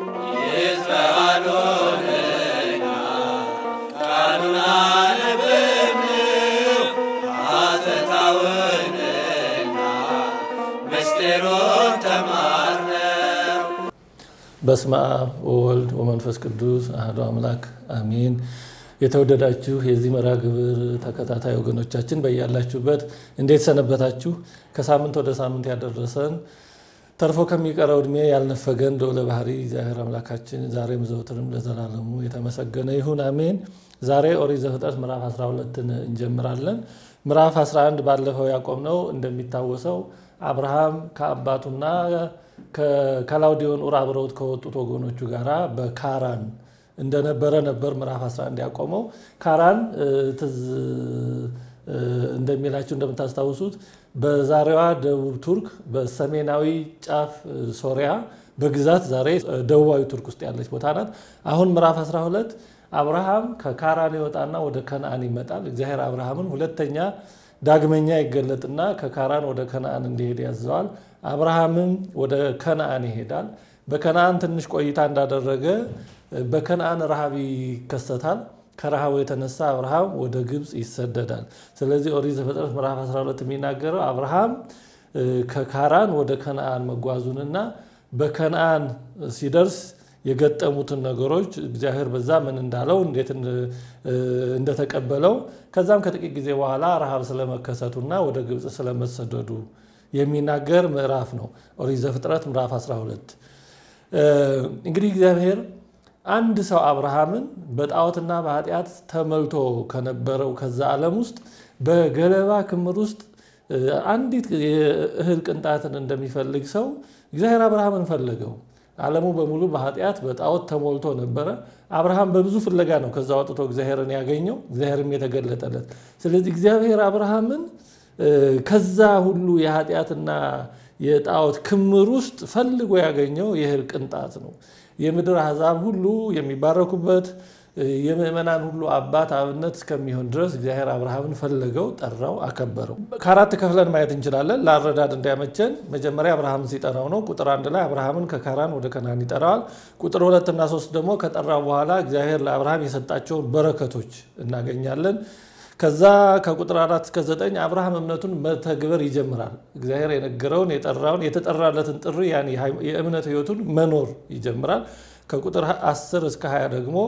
በስመ አብ ወወልድ ወመንፈስ ቅዱስ አህዶ አምላክ አሜን። የተወደዳችሁ የዚህ መርሃ ግብር ተከታታይ ወገኖቻችን በያላችሁበት እንዴት ሰነበታችሁ? ከሳምንት ወደ ሳምንት ያደረሰን ተርፎ ከሚቀረው እድሜ ያልነፈገ እንደው ለባህሪ እግዚአብሔር አምላካችን ዛሬም ዘውትርም ለዘላለሙ የተመሰገነ ይሁን አሜን። ዛሬ ኦሪት ዘፍጥረት ምዕራፍ 12ን እንጀምራለን። ምዕራፍ 11 ባለፈው ያቆምነው እንደሚታወሰው አብርሃም ከአባቱና ከላውዲዮን ኡር አብረውት ከወጡት ወገኖቹ ጋራ በካራን እንደነበረ ነበር። ምዕራፍ 11 ያቆመው ካራን ትዝ እንደሚላችሁ እንደምታስታውሱት በዛሬዋ ደቡብ ቱርክ በሰሜናዊ ጫፍ ሶሪያ በግዛት ዛሬ ደቡባዊ ቱርክ ውስጥ ያለች ቦታ ናት። አሁን ምዕራፍ 12 አብርሃም ከካራን ይወጣና ወደ ከነአን ይመጣል። እግዚአብሔር አብርሃምን ሁለተኛ ዳግመኛ ይገለጥና ከካራን ወደ ከነአን እንዲሄድ ያዘዋል። አብርሃምም ወደ ከነአን ይሄዳል። በከነአን ትንሽ ቆይታ እንዳደረገ በከነአን ረሃብ ይከሰታል። ከረሃቡ የተነሳ አብርሃም ወደ ግብፅ ይሰደዳል። ስለዚህ ኦሪት ዘፍጥረት ምዕራፍ 12 የሚናገረው አብርሃም ከካራን ወደ ከነአን መጓዙንና በከነአን ሲደርስ የገጠሙትን ነገሮች እግዚአብሔር በዛ ምን እንዳለው እንዴት እንደተቀበለው ከዛም ከጥቂት ጊዜ በኋላ ረሃብ ስለመከሰቱና ወደ ግብፅ ስለመሰደዱ የሚናገር ምዕራፍ ነው ኦሪት ዘፍጥረት ምዕራፍ 12 እንግዲህ እግዚአብሔር አንድ ሰው አብርሃምን በጣዖትና በኃጢአት ተሞልቶ ከነበረው ከዛ ዓለም ውስጥ በገለባ ክምር ውስጥ አንዲት የእህል ቅንጣትን እንደሚፈልግ ሰው እግዚአብሔር አብርሃምን ፈለገው። ዓለሙ በሙሉ በኃጢአት በጣዖት ተሞልቶ ነበረ። አብርሃም በብዙ ፍለጋ ነው ከዛ ወጥቶ እግዚአብሔርን ያገኘው፣ እግዚአብሔርም የተገለጠለት። ስለዚህ እግዚአብሔር አብርሃምን ከዛ ሁሉ የኃጢአትና የጣዖት ክምር ውስጥ ፈልጎ ያገኘው የእህል ቅንጣት ነው። የምድር አሕዛብ ሁሉ የሚባረኩበት የምእመናን ሁሉ አባት አብነት እስከሚሆን ድረስ እግዚአብሔር አብርሃምን ፈለገው፣ ጠራው፣ አከበረው። ከአራት ከፍለን ማየት እንችላለን። ለአረዳድ እንዳያመቸን መጀመሪያ አብርሃምን ሲጠራው ነው። ቁጥር አንድ ላይ አብርሃምን ከካራን ወደ ከናን ይጠራዋል። ቁጥር ሁለትና ሶስት ደግሞ ከጠራው በኋላ እግዚአብሔር ለአብርሃም የሰጣቸውን በረከቶች እናገኛለን። ከዛ ከቁጥር አራት እስከ ዘጠኝ አብርሃም እምነቱን መተግበር ይጀምራል። እግዚአብሔር የነገረውን የጠራውን የተጠራለትን ጥሪ የእምነት ህይወቱን መኖር ይጀምራል። ከቁጥር 10 እስከ 20 ደግሞ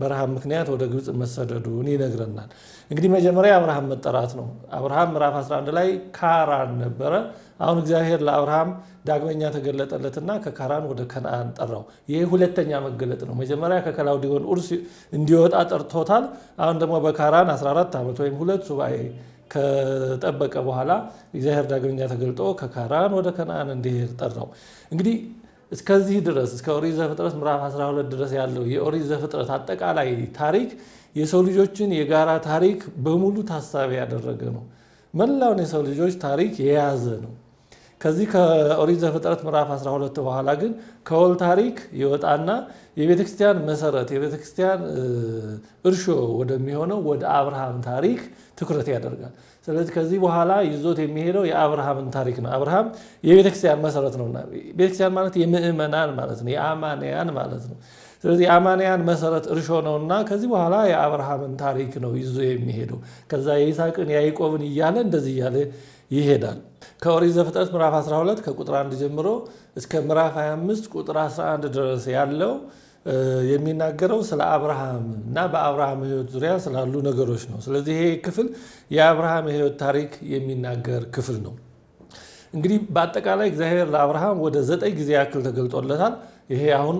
በረሃብ ምክንያት ወደ ግብፅ መሰደዱን ይነግረናል። እንግዲህ መጀመሪያ አብርሃም መጠራት ነው። አብርሃም ምዕራፍ 11 ላይ ካራን ነበረ። አሁን እግዚአብሔር ለአብርሃም ዳግመኛ ተገለጠለትና ከካራን ወደ ከነአን ጠራው። ይህ ሁለተኛ መገለጥ ነው። መጀመሪያ ከከላውዲዮን ዑርስ እንዲወጣ ጠርቶታል። አሁን ደግሞ በካራን 14 ዓመት ወይም ሁለት ሱባኤ ከጠበቀ በኋላ እግዚአብሔር ዳግመኛ ተገልጦ ከካራን ወደ ከነአን እንዲሄድ ጠራው። እንግዲህ እስከዚህ ድረስ እስከ ኦሪት ዘፍጥረት ምዕራፍ 12 ድረስ ያለው የኦሪት ዘፍጥረት አጠቃላይ ታሪክ የሰው ልጆችን የጋራ ታሪክ በሙሉ ታሳቢ ያደረገ ነው። መላውን የሰው ልጆች ታሪክ የያዘ ነው። ከዚህ ከኦሪት ዘፍጥረት ምዕራፍ 12 በኋላ ግን ከወል ታሪክ ይወጣና የቤተክርስቲያን መሰረት የቤተክርስቲያን እርሾ ወደሚሆነው ወደ አብርሃም ታሪክ ትኩረት ያደርጋል። ስለዚህ ከዚህ በኋላ ይዞት የሚሄደው የአብርሃምን ታሪክ ነው። አብርሃም የቤተክርስቲያን መሰረት ነው። ቤተክርስቲያን ማለት የምእመናን ማለት ነው፣ የአማንያን ማለት ነው። ስለዚህ የአማንያን መሰረት እርሾ ነውና ከዚህ በኋላ የአብርሃምን ታሪክ ነው ይዞ የሚሄደው። ከዛ የይስሐቅን የአይቆብን እያለ እንደዚህ እያለ ይሄዳል። ከኦሪት ዘፍጥረት ምዕራፍ 12 ከቁጥር 1 ጀምሮ እስከ ምዕራፍ 25 ቁጥር 11 ድረስ ያለው የሚናገረው ስለ አብርሃም እና በአብርሃም ህይወት ዙሪያ ስላሉ ነገሮች ነው። ስለዚህ ይሄ ክፍል የአብርሃም ህይወት ታሪክ የሚናገር ክፍል ነው። እንግዲህ በአጠቃላይ እግዚአብሔር ለአብርሃም ወደ ዘጠኝ ጊዜ ያክል ተገልጦለታል። ይሄ አሁን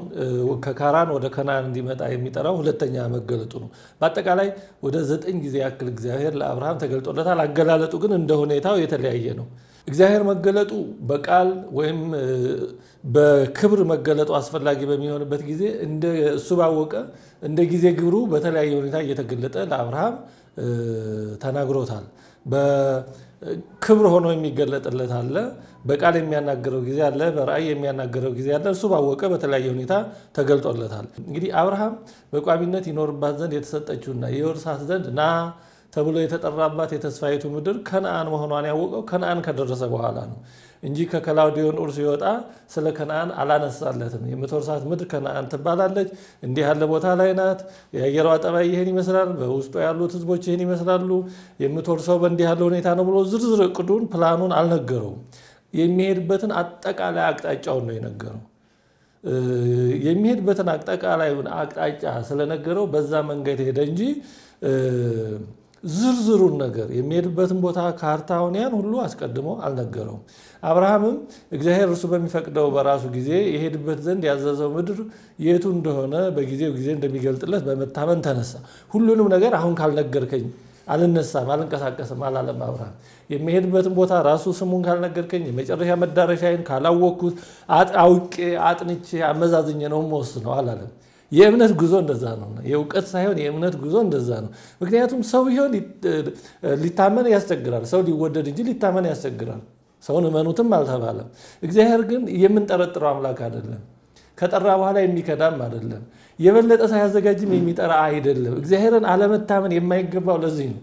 ከካራን ወደ ከናን እንዲመጣ የሚጠራው ሁለተኛ መገለጡ ነው። በአጠቃላይ ወደ ዘጠኝ ጊዜ ያክል እግዚአብሔር ለአብርሃም ተገልጦለታል። አገላለጡ ግን እንደ ሁኔታው የተለያየ ነው። እግዚአብሔር መገለጡ በቃል ወይም በክብር መገለጡ አስፈላጊ በሚሆንበት ጊዜ እንደ እሱ ባወቀ እንደ ጊዜ ግብሩ በተለያየ ሁኔታ እየተገለጠ ለአብርሃም ተናግሮታል። በክብር ሆኖ የሚገለጥለት አለ፣ በቃል የሚያናገረው ጊዜ አለ፣ በራእይ የሚያናገረው ጊዜ አለ። እሱ ባወቀ በተለያየ ሁኔታ ተገልጦለታል። እንግዲህ አብርሃም በቋሚነት ይኖርባት ዘንድ የተሰጠችውና የወርሳት ዘንድ ና ተብሎ የተጠራባት የተስፋይቱ ምድር ከነአን መሆኗን ያወቀው ከነአን ከደረሰ በኋላ ነው እንጂ ከከላውዲዮን ዑር ሲወጣ ስለ ከነአን አላነሳለትም። የምትወርሳት ምድር ከነአን ትባላለች፣ እንዲህ ያለ ቦታ ላይ ናት፣ የአየሯ ጠባይ ይህን ይመስላል፣ በውስጡ ያሉት ህዝቦች ይህን ይመስላሉ፣ የምትወርሰው በእንዲህ ያለ ሁኔታ ነው ብሎ ዝርዝር እቅዱን ፕላኑን አልነገረውም። የሚሄድበትን አጠቃላይ አቅጣጫውን ነው የነገረው። የሚሄድበትን አጠቃላዩን አቅጣጫ ስለነገረው በዛ መንገድ ሄደ እንጂ ዝርዝሩን ነገር የሚሄድበትን ቦታ ካርታውን ያን ሁሉ አስቀድሞ አልነገረውም። አብርሃምም እግዚአብሔር እርሱ በሚፈቅደው በራሱ ጊዜ የሄድበት ዘንድ ያዘዘው ምድር የቱ እንደሆነ በጊዜው ጊዜ እንደሚገልጥለት በመታመን ተነሳ። ሁሉንም ነገር አሁን ካልነገርከኝ አልነሳም፣ አልንቀሳቀስም አላለም አብርሃም። የሚሄድበትን ቦታ ራሱ ስሙን ካልነገርከኝ የመጨረሻ መዳረሻዬን ካላወቅኩት አውቄ አጥንቼ አመዛዝኜ ነው የምወስነው አላለም። የእምነት ጉዞ እንደዛ ነው። የእውቀት ሳይሆን የእምነት ጉዞ እንደዛ ነው። ምክንያቱም ሰው ይሆን ሊታመን ያስቸግራል። ሰው ሊወደድ እንጂ ሊታመን ያስቸግራል። ሰውን እመኑትም አልተባለም። እግዚአብሔር ግን የምንጠረጥረው አምላክ አይደለም። ከጠራ በኋላ የሚከዳም አይደለም። የበለጠ ሳያዘጋጅም የሚጠራ አይደለም። እግዚአብሔርን አለመታመን የማይገባው ለዚህ ነው።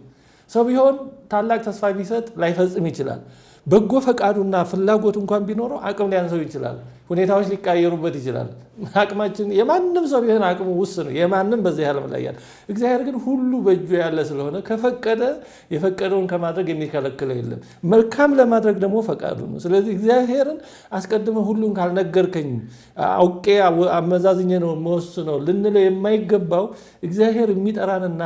ሰው ቢሆን ታላቅ ተስፋ ቢሰጥ ላይፈጽም ይችላል። በጎ ፈቃዱና ፍላጎት እንኳን ቢኖረው አቅም ሊያንሰው ይችላል። ሁኔታዎች ሊቃየሩበት ይችላል። አቅማችን የማንም ሰው ቢሆን አቅሙ ውስ ነው። የማንም በዚህ ያለም ላይ ያለ እግዚአብሔር ግን ሁሉ በእጁ ያለ ስለሆነ ከፈቀደ የፈቀደውን ከማድረግ የሚከለክለው የለም። መልካም ለማድረግ ደግሞ ፈቃዱ ነው። ስለዚህ እግዚአብሔርን አስቀድመ ሁሉን ካልነገርከኝ አውቄ አመዛዝኘ ነው መወስነው ልንለው የማይገባው እግዚአብሔር የሚጠራንና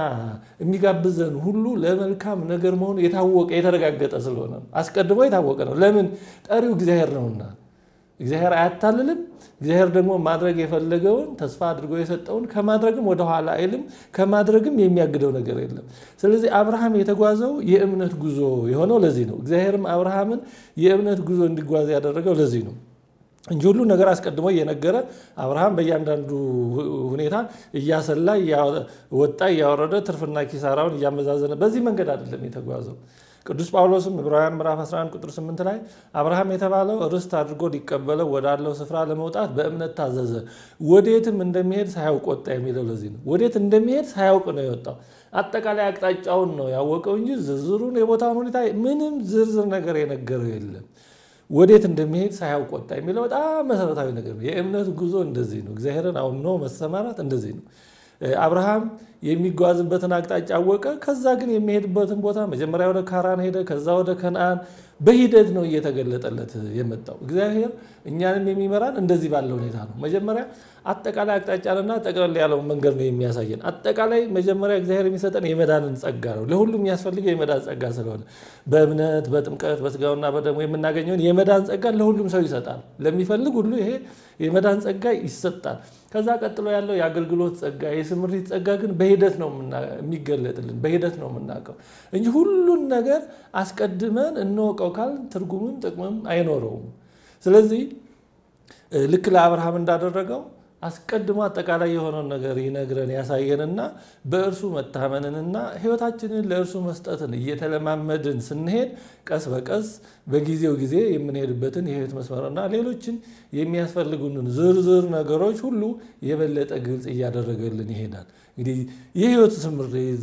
የሚጋብዘን ሁሉ ለመልካም ነገር መሆኑ የታወቀ የተረጋገጠ ስለሆነ አስቀድሞ የታወቀ ነው። ለምን ጠሪው እግዚአብሔር ነውና እግዚአብሔር አያታልልም። እግዚአብሔር ደግሞ ማድረግ የፈለገውን ተስፋ አድርጎ የሰጠውን ከማድረግም ወደኋላ አይልም። ከማድረግም የሚያግደው ነገር የለም። ስለዚህ አብርሃም የተጓዘው የእምነት ጉዞ የሆነው ለዚህ ነው። እግዚአብሔርም አብርሃምን የእምነት ጉዞ እንዲጓዝ ያደረገው ለዚህ ነው እንጂ ሁሉ ነገር አስቀድሞ እየነገረ አብርሃም በእያንዳንዱ ሁኔታ እያሰላ ወጣ እያወረደ ትርፍና ኪሳራውን እያመዛዘነ በዚህ መንገድ አይደለም የተጓዘው። ቅዱስ ጳውሎስም ዕብራውያን ምዕራፍ 11 ቁጥር 8 ላይ አብርሃም የተባለው ርስት አድርጎ ሊቀበለው ወዳለው ስፍራ ለመውጣት በእምነት ታዘዘ፣ ወዴትም እንደሚሄድ ሳያውቅ ወጣ የሚለው ለዚህ ነው። ወዴት እንደሚሄድ ሳያውቅ ነው የወጣው። አጠቃላይ አቅጣጫውን ነው ያወቀው እንጂ ዝርዝሩን፣ የቦታውን ሁኔታ ምንም ዝርዝር ነገር የነገረው የለም። ወዴት እንደሚሄድ ሳያውቅ ወጣ የሚለው በጣም መሰረታዊ ነገር ነው። የእምነት ጉዞ እንደዚህ ነው። እግዚአብሔርን አምኖ መሰማራት እንደዚህ ነው። አብርሃም የሚጓዝበትን አቅጣጫ አወቀ። ከዛ ግን የሚሄድበትን ቦታ መጀመሪያ ወደ ካራን ሄደ፣ ከዛ ወደ ከነአን። በሂደት ነው እየተገለጠለት የመጣው። እግዚአብሔር እኛንም የሚመራን እንደዚህ ባለ ሁኔታ ነው። መጀመሪያ አጠቃላይ አቅጣጫንና ጠቅለል ያለውን መንገድ ነው የሚያሳየን። አጠቃላይ መጀመሪያ እግዚአብሔር የሚሰጠን የመዳንን ጸጋ ነው። ለሁሉም የሚያስፈልገው የመዳን ጸጋ ስለሆነ በእምነት በጥምቀት በስጋውና በደሙ የምናገኘውን የመዳን ጸጋ ለሁሉም ሰው ይሰጣል። ለሚፈልግ ሁሉ ይሄ የመዳን ጸጋ ይሰጣል። ከዛ ቀጥሎ ያለው የአገልግሎት ጸጋ፣ የስምሪት ጸጋ ግን በሂደት ነው የሚገለጥልን፣ በሂደት ነው የምናውቀው እንጂ ሁሉን ነገር አስቀድመን እንወቀው ካል ትርጉምም ጥቅምም አይኖረውም። ስለዚህ ልክ ለአብርሃም እንዳደረገው አስቀድሞ አጠቃላይ የሆነውን ነገር ይነግረን ያሳየንና በእርሱ መታመንንና ህይወታችንን ለእርሱ መስጠትን እየተለማመድን ስንሄድ ቀስ በቀስ በጊዜው ጊዜ የምንሄድበትን የህይወት እና ሌሎችን የሚያስፈልጉንን ዝርዝር ነገሮች ሁሉ የበለጠ ግልጽ እያደረገልን ይሄዳል። እንግዲህ የህይወት ስምሪት፣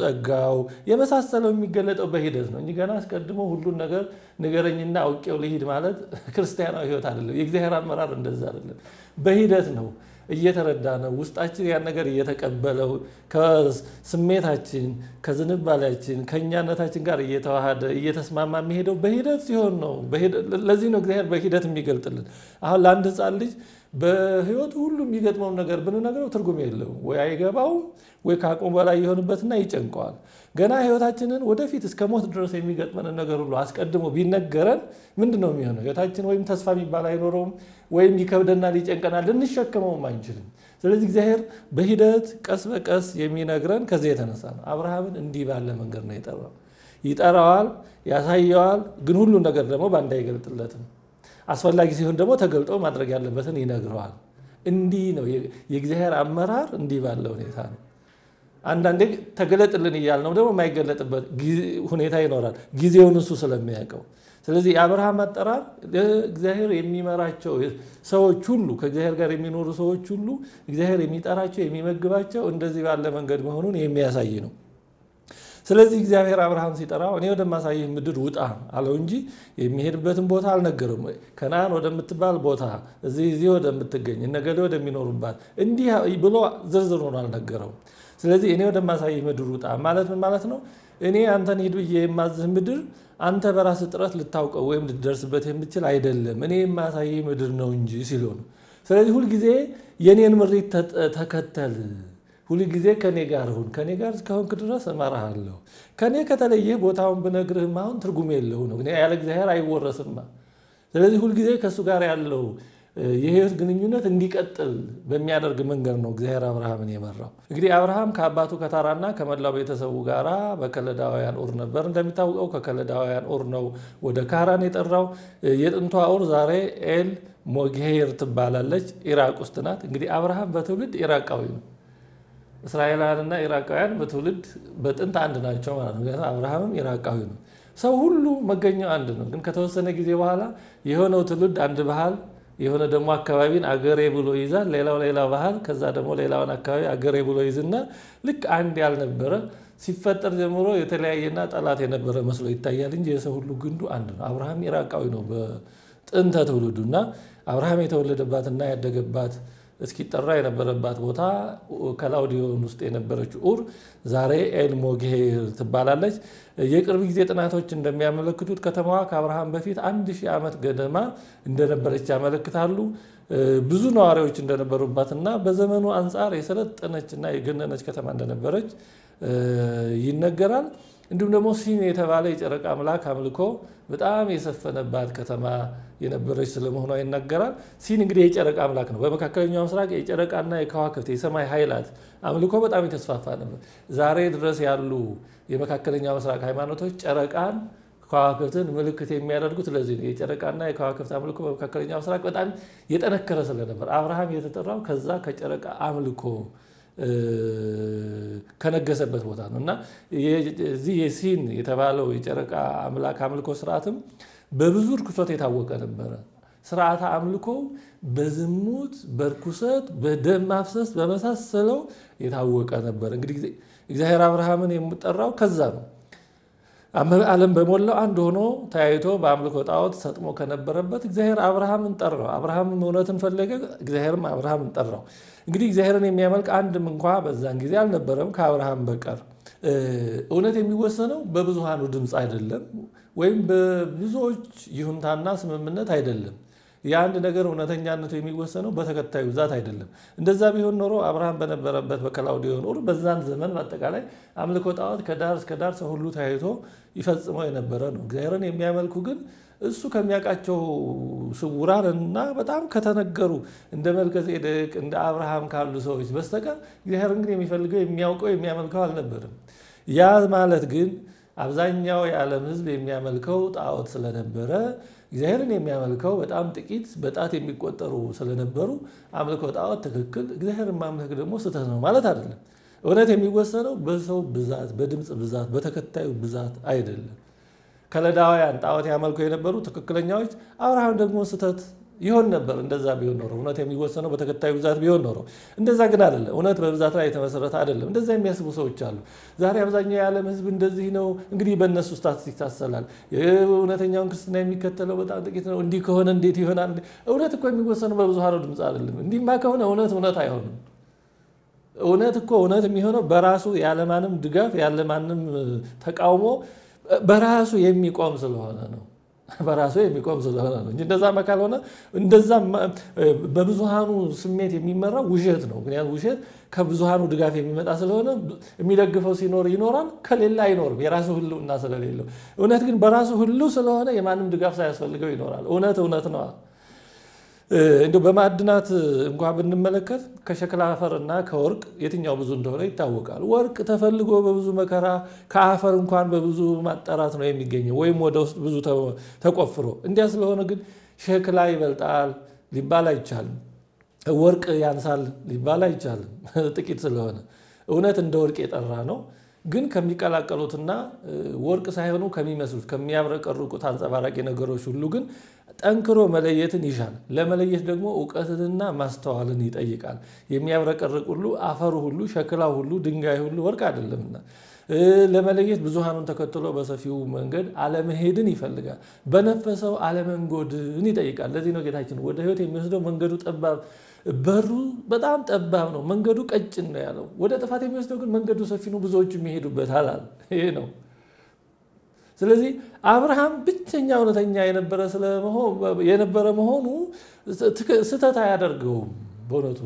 ጸጋው የመሳሰለው የሚገለጠው በሂደት ነው እ ገና አስቀድሞ ሁሉን ነገር ንገረኝና አውቄው ልሂድ ማለት ክርስቲያናዊ ህይወት አይደለም። የእግዚአብሔር አመራር እንደዛ አይደለም፣ በሂደት ነው። እየተረዳ ነው። ውስጣችን ያን ነገር እየተቀበለው ከስሜታችን ከዝንባሌያችን ከእኛነታችን ጋር እየተዋሃደ እየተስማማ የሚሄደው በሂደት ሲሆን ነው። ለዚህ ነው እግዚአብሔር በሂደት የሚገልጥልን። አሁን ለአንድ ሕፃን ልጅ በህይወቱ ሁሉ የሚገጥመውን ነገር ብንነግረው ትርጉም የለውም። ወይ አይገባውም፣ ወይ ከአቅሙ በላይ የሆንበትና ይጨንቀዋል። ገና ህይወታችንን ወደፊት እስከ ሞት ድረስ የሚገጥመንን ነገር ሁሉ አስቀድሞ ቢነገረን ምንድን ነው የሚሆነው? ህይወታችን ወይም ተስፋ የሚባል አይኖረውም ወይም ይከብደናል፣ ይጨንቀናል፣ ልንሸከመውም አንችልም። ስለዚህ እግዚአብሔር በሂደት ቀስ በቀስ የሚነግረን ከዚህ የተነሳ ነው። አብርሃምን እንዲህ ባለ መንገድ ነው የጠራው። ይጠራዋል፣ ያሳየዋል፣ ግን ሁሉን ነገር ደግሞ በአንድ አይገልጥለትም። አስፈላጊ ሲሆን ደግሞ ተገልጦ ማድረግ ያለበትን ይነግረዋል። እንዲህ ነው የእግዚአብሔር አመራር፣ እንዲህ ባለ ሁኔታ ነው። አንዳንዴ ተገለጥልን እያልነው ደግሞ የማይገለጥበት ሁኔታ ይኖራል። ጊዜውን እሱ ስለሚያውቀው ስለዚህ የአብርሃም አጠራር እግዚአብሔር የሚመራቸው ሰዎች ሁሉ ከእግዚአብሔር ጋር የሚኖሩ ሰዎች ሁሉ እግዚአብሔር የሚጠራቸው የሚመግባቸው እንደዚህ ባለ መንገድ መሆኑን የሚያሳይ ነው። ስለዚህ እግዚአብሔር አብርሃም ሲጠራው እኔ ወደማሳይህ ምድር ውጣ አለው እንጂ የሚሄድበትን ቦታ አልነገርም። ከነአን ወደምትባል ቦታ፣ እዚህ እዚህ ወደምትገኝ ነገሌ ወደሚኖሩባት እንዲህ ብሎ ዝርዝሩን አልነገረውም። ስለዚህ እኔ ማሳይ ምድር ውጣ ማለት ምን ማለት ነው? እኔ አንተን ሂድ ብዬ የማዝህ ምድር አንተ በራስ ጥረት ልታውቀው ወይም ልትደርስበት የምትችል አይደለም፣ እኔ የማሳይ ምድር ነው እንጂ ሲሉ ነው። ስለዚህ ሁልጊዜ የእኔን ምሪት ተከተል፣ ሁልጊዜ ከኔ ጋር ሁን፣ ከኔ ጋር እስከሆንክ ድረስ እመራሃለሁ። ከኔ ከተለየህ ቦታውን ብነግርህም አሁን ትርጉም የለው ነው፣ ያለ እግዚአብሔር አይወረስማ። ስለዚህ ሁልጊዜ ከእሱ ጋር ያለው የህይወት ግንኙነት እንዲቀጥል በሚያደርግ መንገድ ነው እግዚአብሔር አብርሃምን የመራው። እንግዲህ አብርሃም ከአባቱ ከታራና ከመላው ቤተሰቡ ጋር በከለዳውያን ኡር ነበር። እንደሚታወቀው ከከለዳውያን ኡር ነው ወደ ካራን የጠራው። የጥንቷ ኡር ዛሬ ኤል ሞጌር ትባላለች፣ ኢራቅ ውስጥ ናት። እንግዲህ አብርሃም በትውልድ ኢራቃዊ ነው። እስራኤላውያንና ኢራቃውያን በትውልድ በጥንት አንድ ናቸው ማለት ነው። አብርሃምም ኢራቃዊ ነው። ሰው ሁሉ መገኘው አንድ ነው። ግን ከተወሰነ ጊዜ በኋላ የሆነው ትውልድ አንድ ባህል የሆነ ደግሞ አካባቢን አገሬ ብሎ ይይዛል። ሌላው ሌላ ባህል፣ ከዛ ደግሞ ሌላውን አካባቢ አገሬ ብሎ ይዝና ልክ አንድ ያልነበረ ሲፈጠር ጀምሮ የተለያየና ጠላት የነበረ መስሎ ይታያል እንጂ የሰው ሁሉ ግንዱ አንድ ነው። አብርሃም ኢራቃዊ ነው በጥንተ ትውልዱና አብርሃም የተወለደባትና ያደገባት እስኪጠራ የነበረባት ቦታ ከላውዲዮን ውስጥ የነበረች ኡር ዛሬ ኤል ትባላለች። የቅርብ ጊዜ ጥናቶች እንደሚያመለክቱት ከተማዋ ከአብርሃም በፊት አንድ ሺህ ዓመት ገደማ እንደነበረች ያመለክታሉ። ብዙ ነዋሪዎች እንደነበሩባትና በዘመኑ አንጻር የሰለጠነችና የገነነች ከተማ እንደነበረች ይነገራል። እንዲሁም ደግሞ ሲን የተባለ የጨረቃ አምላክ አምልኮ በጣም የሰፈነባት ከተማ የነበረች ስለመሆኗ ይናገራል። ሲን እንግዲህ የጨረቃ አምላክ ነው። በመካከለኛው ምስራቅ የጨረቃና የከዋክብት የሰማይ ኃይላት አምልኮ በጣም የተስፋፋ ነበር። ዛሬ ድረስ ያሉ የመካከለኛው ምስራቅ ሃይማኖቶች ጨረቃን ከዋክብትን ምልክት የሚያደርጉት ለዚህ ነው። የጨረቃና የከዋክብት አምልኮ በመካከለኛው ምስራቅ በጣም የጠነከረ ስለነበር አብርሃም የተጠራው ከዛ ከጨረቃ አምልኮ ከነገሰበት ቦታ ነው እና እዚህ የሲን የተባለው የጨረቃ አምላክ አምልኮ ስርዓትም በብዙ እርኩሰት የታወቀ ነበረ። ስርዓተ አምልኮ በዝሙት፣ በርኩሰት፣ በደም ማፍሰስ በመሳሰለው የታወቀ ነበረ። እንግዲህ እግዚአብሔር አብርሃምን የምጠራው ከዛ ነው። ዓለም በሞላው አንድ ሆኖ ተያይቶ በአምልኮ ጣዖት ሰጥሞ ከነበረበት እግዚአብሔር አብርሃምን ጠራው። አብርሃምም እውነትን ፈለገ፣ እግዚአብሔርም አብርሃምን ጠራው። እንግዲህ እግዚአብሔርን የሚያመልክ አንድም እንኳ በዛን ጊዜ አልነበረም ከአብርሃም በቀር። እውነት የሚወሰነው በብዙሃኑ ድምፅ አይደለም፣ ወይም በብዙዎች ይሁንታና ስምምነት አይደለም። የአንድ ነገር እውነተኛነቱ የሚወሰነው በተከታዩ ብዛት አይደለም። እንደዛ ቢሆን ኖሮ አብርሃም በነበረበት በከላውዲዮን ዑር በዛን ዘመን በአጠቃላይ አምልኮ ጣዖት ከዳር እስከ ዳር ሰው ሁሉ ተያይቶ ይፈጽመው የነበረ ነው። እግዚአብሔርን የሚያመልኩ ግን እሱ ከሚያውቃቸው ስውራን እና በጣም ከተነገሩ እንደ መልከ እንደ አብርሃም ካሉ ሰዎች በስተቀር እግዚአብሔርን ግን የሚፈልገው የሚያውቀው የሚያመልከው አልነበርም። ያ ማለት ግን አብዛኛው የዓለም ሕዝብ የሚያመልከው ጣዖት ስለነበረ እግዚአብሔርን የሚያመልከው በጣም ጥቂት በጣት የሚቆጠሩ ስለነበሩ አምልኮ ጣዖት ትክክል፣ እግዚአብሔርን ማምለክ ደግሞ ስህተት ነው ማለት አይደለም። እውነት የሚወሰነው በሰው ብዛት፣ በድምፅ ብዛት፣ በተከታዩ ብዛት አይደለም። ከለዳውያን ጣዖት ያመልኩ የነበሩ ትክክለኛዎች፣ አብርሃም ደግሞ ስህተት ይሆን ነበር እንደዛ ቢሆን ኖሮ እውነት የሚወሰነው በተከታዩ ብዛት ቢሆን ኖሮ። እንደዛ ግን አይደለም። እውነት በብዛት ላይ የተመሰረተ አይደለም። እንደዛ የሚያስቡ ሰዎች አሉ። ዛሬ አብዛኛው የዓለም ህዝብ እንደዚህ ነው። እንግዲህ በእነሱ ስታትስቲክ ታሰላል። እውነተኛውን ክርስትና የሚከተለው በጣም ጥቂት ነው። እንዲህ ከሆነ እንዴት ይሆናል? እውነት እኮ የሚወሰነው በብዙሃኑ ድምፅ አይደለም። እንዲህማ ከሆነ እውነት እውነት አይሆንም። እውነት እኮ እውነት የሚሆነው በራሱ ያለማንም ድጋፍ ያለማንም ተቃውሞ በራሱ የሚቆም ስለሆነ ነው። በራሱ የሚቆም ስለሆነ ነው እ እንደዛ መካል ሆነ እንደዛ በብዙሃኑ ስሜት የሚመራ ውሸት ነው። ምክንያቱ ውሸት ከብዙሃኑ ድጋፍ የሚመጣ ስለሆነ የሚደግፈው ሲኖር ይኖራል፣ ከሌላ አይኖርም። የራሱ ህልውና ስለሌለው። እውነት ግን በራሱ ህልው ስለሆነ የማንም ድጋፍ ሳያስፈልገው ይኖራል። እውነት እውነት ነዋል። እንዲ በማዕድናት እንኳ ብንመለከት ከሸክላ አፈር እና ከወርቅ የትኛው ብዙ እንደሆነ ይታወቃል። ወርቅ ተፈልጎ በብዙ መከራ ከአፈር እንኳን በብዙ ማጣራት ነው የሚገኘው ወይም ወደ ውስጥ ብዙ ተቆፍሮ። እንዲያ ስለሆነ ግን ሸክላ ይበልጣል ሊባል አይቻልም። ወርቅ ያንሳል ሊባል አይቻልም። ጥቂት ስለሆነ እውነት እንደ ወርቅ የጠራ ነው። ግን ከሚቀላቀሉትና ወርቅ ሳይሆኑ ከሚመስሉት ከሚያብረቀርቁት አንጸባራቂ ነገሮች ሁሉ ግን ጠንክሮ መለየትን ይሻል። ለመለየት ደግሞ እውቀትንና ማስተዋልን ይጠይቃል። የሚያብረቀርቅ ሁሉ አፈሩ ሁሉ ሸክላው ሁሉ ድንጋይ ሁሉ ወርቅ አይደለምና ለመለየት ብዙሃኑን ተከትሎ በሰፊው መንገድ አለመሄድን ይፈልጋል። በነፈሰው አለመንጎድን ይጠይቃል። ለዚህ ነው ጌታችን ወደ ህይወት የሚወስደው መንገዱ ጠባብ በሩ በጣም ጠባብ ነው፣ መንገዱ ቀጭን ነው ያለው። ወደ ጥፋት የሚወስደው ግን መንገዱ ሰፊ ነው፣ ብዙዎቹ አላል። ይሄ ነው ስለዚህ አብርሃም ብቸኛ እውነተኛ የነበረ የነበረ መሆኑ ስህተት አያደርገውም በእውነቱ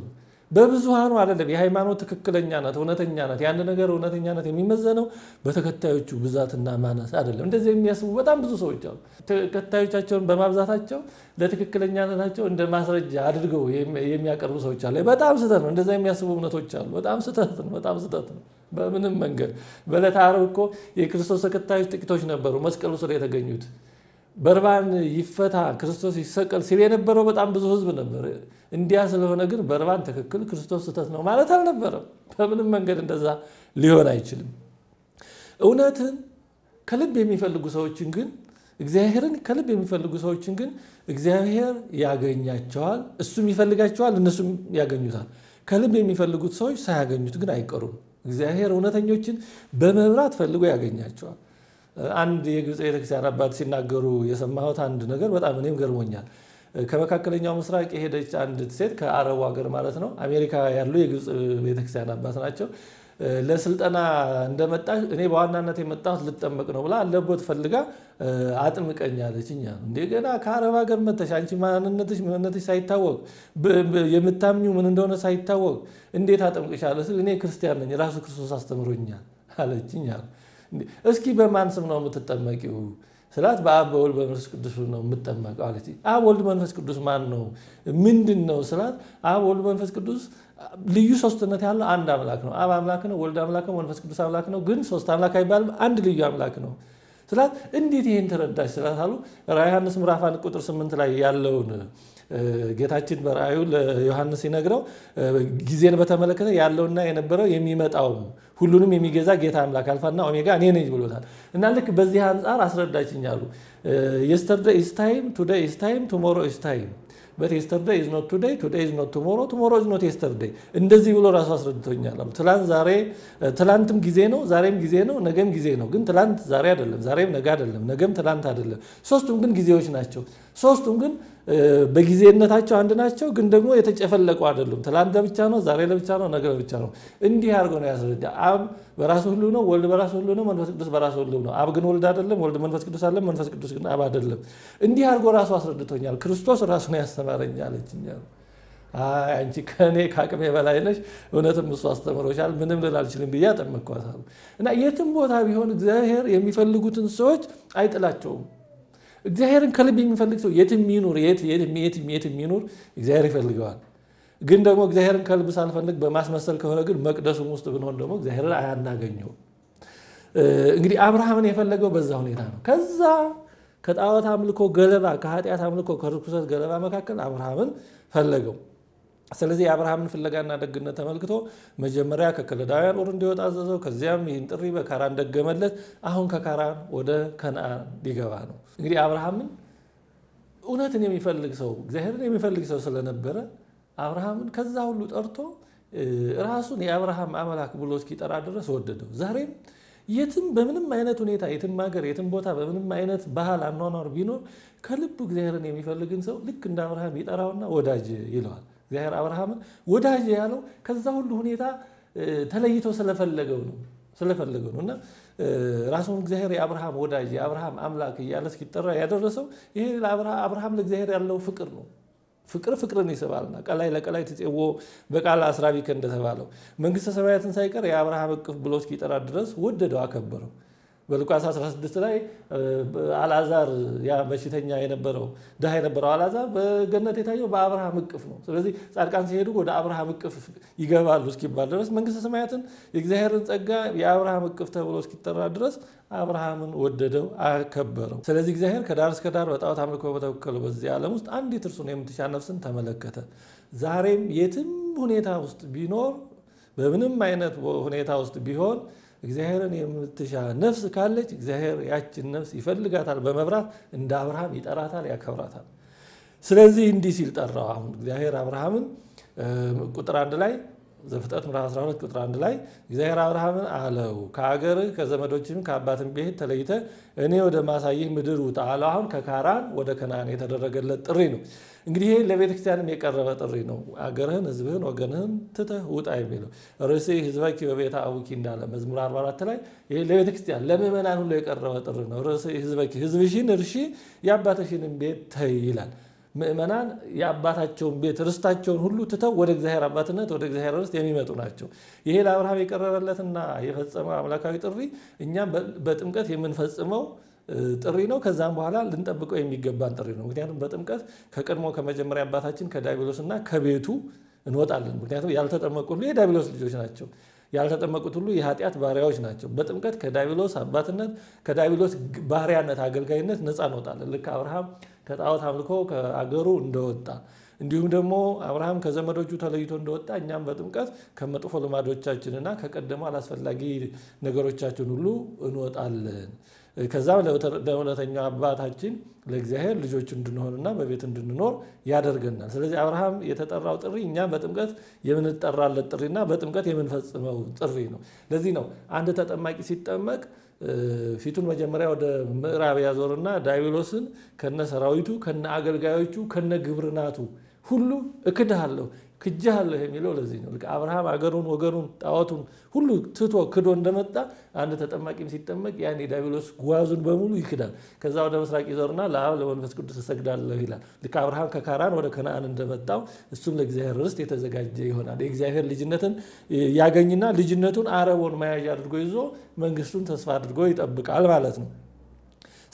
በብዙሃኑ አይደለም። የሃይማኖት ትክክለኛነት እውነተኛነት ያን ነገር እውነተኛነት የሚመዘነው በተከታዮቹ ብዛትና ማነስ አይደለም። እንደዚህ የሚያስቡ በጣም ብዙ ሰዎች አሉ። ተከታዮቻቸውን በማብዛታቸው ለትክክለኛነታቸው እንደ ማስረጃ አድርገው የሚያቀርቡ ሰዎች አሉ። በጣም ስህተት ነው። እንደዚ የሚያስቡ እምነቶች አሉ። በጣም ስህተት ነው። በጣም ስህተት ነው። በምንም መንገድ በዕለተ ዓርብ እኮ የክርስቶስ ተከታዮች ጥቂቶች ነበሩ መስቀሉ ስር የተገኙት። በርባን ይፈታ ክርስቶስ ይሰቀል ሲል የነበረው በጣም ብዙ ህዝብ ነበር። እንዲያ ስለሆነ ግን በርባን ትክክል ክርስቶስ ስህተት ነው ማለት አልነበረም። በምንም መንገድ እንደዛ ሊሆን አይችልም። እውነትን ከልብ የሚፈልጉ ሰዎችን ግን እግዚአብሔርን ከልብ የሚፈልጉ ሰዎችን ግን እግዚአብሔር ያገኛቸዋል፣ እሱም ይፈልጋቸዋል፣ እነሱም ያገኙታል። ከልብ የሚፈልጉት ሰዎች ሳያገኙት ግን አይቀሩም። እግዚአብሔር እውነተኞችን በመብራት ፈልጎ ያገኛቸዋል። አንድ የግብፅ ቤተክርስቲያን አባት ሲናገሩ የሰማሁት አንድ ነገር በጣም እኔም ገርሞኛል። ከመካከለኛው ምስራቅ የሄደች አንዲት ሴት ከአረቡ ሀገር ማለት ነው አሜሪካ ያሉ የግብፅ ቤተክርስቲያን አባት ናቸው። ለስልጠና እንደመጣች እኔ በዋናነት የመጣሁት ልጠመቅ ነው ብላ አለቦት ፈልጋ አጥምቀኝ አለች። እኛ እንደገና ከአረብ ሀገር መተሽ አንቺ ማንነትሽ ምንነትሽ ሳይታወቅ የምታምኙ ምን እንደሆነ ሳይታወቅ እንዴት አጠምቅሻለሁ ስል እኔ ክርስቲያን ነኝ ራሱ ክርስቶስ አስተምሮኛል አለችኝ አሉ። እስኪ በማን ስም ነው የምትጠመቂው ስላት በአብ በወልድ በመንፈስ ቅዱስ ነው የምጠመቀው አለች። አብ ወልድ መንፈስ ቅዱስ ማን ነው ምንድን ነው ስላት፣ አብ ወልድ መንፈስ ቅዱስ ልዩ ሶስትነት ያለው አንድ አምላክ ነው። አብ አምላክ ነው፣ ወልድ አምላክ ነው፣ መንፈስ ቅዱስ አምላክ ነው። ግን ሶስት አምላክ አይባልም፣ አንድ ልዩ አምላክ ነው ስላት፣ እንዴት ይህን ተረዳች ስላት አሉ ራዕየ ዮሐንስ ምዕራፍ አንድ ቁጥር ስምንት ላይ ያለውን ጌታችን በራእዩ ለዮሐንስ ሲነግረው ጊዜን በተመለከተ ያለውና የነበረው የሚመጣውም ሁሉንም የሚገዛ ጌታ አምላክ አልፋና ኦሜጋ እኔ ነኝ ብሎታል እና ልክ በዚህ አንጻር አስረዳችኝ አሉ። የስተርደ ኢዝ ታይም ቱደይ ኢዝ ቱሞሮ ኢዝ ታይም በት የስተርደ ኢዝ ኖት ቱደይ ቱደይ ኢዝ ኖት ቱሞሮ ቱሞሮ ኢዝ ኖት የስተርደይ እንደዚህ ብሎ ራሱ አስረድቶኛል። ትላንት ዛሬ ትላንትም ጊዜ ነው፣ ዛሬም ጊዜ ነው፣ ነገም ጊዜ ነው። ግን ትላንት ዛሬ አይደለም፣ ዛሬም ነገ አይደለም፣ ነገም ትላንት አይደለም። ሶስቱም ግን ጊዜዎች ናቸው። ሶስቱም ግን በጊዜነታቸው አንድ ናቸው፣ ግን ደግሞ የተጨፈለቁ አይደሉም። ትላንት ለብቻ ነው፣ ዛሬ ለብቻ ነው፣ ነገ ለብቻ ነው። እንዲህ አድርጎ ነው ያስረዳ። አብ በራሱ ሁሉ ነው፣ ወልድ በራሱ ሁሉ ነው፣ መንፈስ ቅዱስ በራሱ ሁሉ ነው። አብ ግን ወልድ አይደለም፣ ወልድ መንፈስ ቅዱስ አለ፣ መንፈስ ቅዱስ ግን አብ አይደለም። እንዲህ አድርጎ ራሱ አስረድቶኛል። ክርስቶስ ራሱ ነው ያስተማረኝ አለችኛል። አንቺ ከእኔ ከአቅሜ በላይ ነሽ፣ እውነትም እሱ አስተምሮሻል፣ ምንም ልል አልችልም ብዬ እና የትም ቦታ ቢሆን እግዚአብሔር የሚፈልጉትን ሰዎች አይጥላቸውም። እግዚአብሔርን ከልብ የሚፈልግ ሰው የት የሚኖር የት የት የት የሚኖር እግዚአብሔር ይፈልገዋል። ግን ደግሞ እግዚአብሔርን ከልብ ሳልፈልግ በማስመሰል ከሆነ ግን መቅደሱም ውስጥ ብንሆን ደግሞ እግዚአብሔርን አያናገኘውም። እንግዲህ አብርሃምን የፈለገው በዛ ሁኔታ ነው። ከዛ ከጣዖት አምልኮ ገለባ ከኃጢአት አምልኮ ከርኩሰት ገለባ መካከል አብርሃምን ፈለገው። ስለዚህ የአብርሃምን ፍለጋና ደግነት ተመልክቶ መጀመሪያ ከከለዳውያን ኦር እንዲወጣ አዘዘው። ከዚያም ይህን ጥሪ በካራን ደገመለት። አሁን ከካራን ወደ ከነአን ሊገባ ነው። እንግዲህ አብርሃምን እውነትን የሚፈልግ ሰው እግዚአብሔርን የሚፈልግ ሰው ስለነበረ አብርሃምን ከዛ ሁሉ ጠርቶ ራሱን የአብርሃም አምላክ ብሎ እስኪጠራ ድረስ ወደደው። ዛሬም የትም በምንም አይነት ሁኔታ የትም ሀገር የትም ቦታ በምንም አይነት ባህል አኗኗር ቢኖር ከልቡ እግዚአብሔርን የሚፈልግን ሰው ልክ እንደ አብርሃም ይጠራውና ወዳጅ ይለዋል። እግዚአብሔር አብርሃምን ወዳጅ ያለው ከዛ ሁሉ ሁኔታ ተለይቶ ስለፈለገው ነው ስለፈለገው ነው እና ራሱን እግዚአብሔር የአብርሃም ወዳጅ የአብርሃም አምላክ እያለ እስኪጠራ ያደረሰው ይሄ አብርሃም ለእግዚአብሔር ያለው ፍቅር ነው። ፍቅር ፍቅርን ይስባልና ቀላይ ለቀላይ ትፄዎ በቃል አስራቢከ እንደተባለው መንግስተ ሰማያትን ሳይቀር የአብርሃም እቅፍ ብሎ እስኪጠራ ድረስ ወደደው፣ አከበረው። በሉቃስ 16 ላይ አልዓዛር ያ በሽተኛ የነበረው ድሃ የነበረው አልዓዛር በገነት የታየው በአብርሃም እቅፍ ነው። ስለዚህ ጻድቃን ሲሄዱ ወደ አብርሃም እቅፍ ይገባሉ እስኪባል ድረስ መንግስተ ሰማያትን የእግዚአብሔርን ጸጋ የአብርሃም እቅፍ ተብሎ እስኪጠራ ድረስ አብርሃምን ወደደው፣ አከበረው። ስለዚህ እግዚአብሔር ከዳር እስከ ዳር በጣዖት አምልኮ በተወከለው በዚህ ዓለም ውስጥ አንዲት እርሱን የምትሻ ነፍስን ተመለከተ። ዛሬም የትም ሁኔታ ውስጥ ቢኖር በምንም አይነት ሁኔታ ውስጥ ቢሆን እግዚአብሔርን የምትሻ ነፍስ ካለች እግዚአብሔር ያችን ነፍስ ይፈልጋታል። በመብራት እንደ አብርሃም ይጠራታል፣ ያከብራታል። ስለዚህ እንዲህ ሲል ጠራው። አሁን እግዚአብሔር አብርሃምን ቁጥር አንድ ላይ ዘፍጥረት ምዕራፍ 12 ቁጥር 1 ላይ እግዚአብሔር አብርሃምን አለው ከአገር ከዘመዶችም ከአባትም ቤት ተለይተ እኔ ወደ ማሳይህ ምድር ውጣ አለው። አሁን ከካራን ወደ ከናን የተደረገለት ጥሪ ነው። እንግዲህ ይህ ለቤተክርስቲያንም የቀረበ ጥሪ ነው። አገርህን፣ ህዝብህን፣ ወገንህን ትተህ ውጣ የሚለው ርእሲ ህዝበኪ በቤተ አቡኪ እንዳለ መዝሙር 44 ላይ ለቤተክርስቲያን ለምእመናን ሁሉ የቀረበ ጥሪ ነው። ርእሲ ህዝበኪ ህዝብሽን እርሺ፣ የአባትሽንም ቤት ተይ ይላል። ምእመናን የአባታቸውን ቤት ርስታቸውን ሁሉ ትተው ወደ እግዚአብሔር አባትነት ወደ እግዚአብሔር ርስት የሚመጡ ናቸው። ይሄ ለአብርሃም የቀረበለትና የፈጸመው አምላካዊ ጥሪ እኛም በጥምቀት የምንፈጽመው ጥሪ ነው። ከዛም በኋላ ልንጠብቀው የሚገባን ጥሪ ነው። ምክንያቱም በጥምቀት ከቀድሞ ከመጀመሪያ አባታችን እና ከቤቱ እንወጣለን። ምክንያቱም ያልተጠመቁ ሁሉ የዲያብሎስ ልጆች ናቸው። ያልተጠመቁት ሁሉ የኃጢአት ባሪያዎች ናቸው። በጥምቀት ከዲያብሎስ አባትነት ከዲያብሎስ ባህሪያነት፣ አገልጋይነት ነፃ እንወጣለን። ልክ አብርሃም ከጣዖት አምልኮ ከአገሩ እንደወጣ እንዲሁም ደግሞ አብርሃም ከዘመዶቹ ተለይቶ እንደወጣ እኛም በጥምቀት ከመጥፎ ልማዶቻችንና ከቀደሙ አላስፈላጊ ነገሮቻችን ሁሉ እንወጣለን። ከዛም ለእውነተኛው አባታችን ለእግዚአብሔር ልጆች እንድንሆንና በቤት እንድንኖር ያደርገናል። ስለዚህ አብርሃም የተጠራው ጥሪ እኛም በጥምቀት የምንጠራለት ጥሪና በጥምቀት የምንፈጽመው ጥሪ ነው። ለዚህ ነው አንድ ተጠማቂ ሲጠመቅ ፊቱን መጀመሪያ ወደ ምዕራብ ያዞርና ዳይብሎስን ከነ ሰራዊቱ ከነ አገልጋዮቹ ከነ ግብርናቱ ሁሉ እክድሃለሁ ክጃለሁ የሚለው ለዚህ ነው። አብርሃም አገሩን፣ ወገኑን፣ ጣዖቱን ሁሉ ትቶ ክዶ እንደመጣ አንድ ተጠማቂም ሲጠመቅ ያን የዲያብሎስ ጓዙን በሙሉ ይክዳል። ከዛ ወደ ምስራቅ ይዞርና ለአብ ለመንፈስ ቅዱስ እሰግዳለሁ ይላል። ልክ አብርሃም ከካራን ወደ ከነአን እንደመጣው እሱም ለእግዚአብሔር ርስት የተዘጋጀ ይሆናል። የእግዚአብሔር ልጅነትን ያገኝና ልጅነቱን አረቦን መያዣ አድርጎ ይዞ መንግስቱን ተስፋ አድርጎ ይጠብቃል ማለት ነው።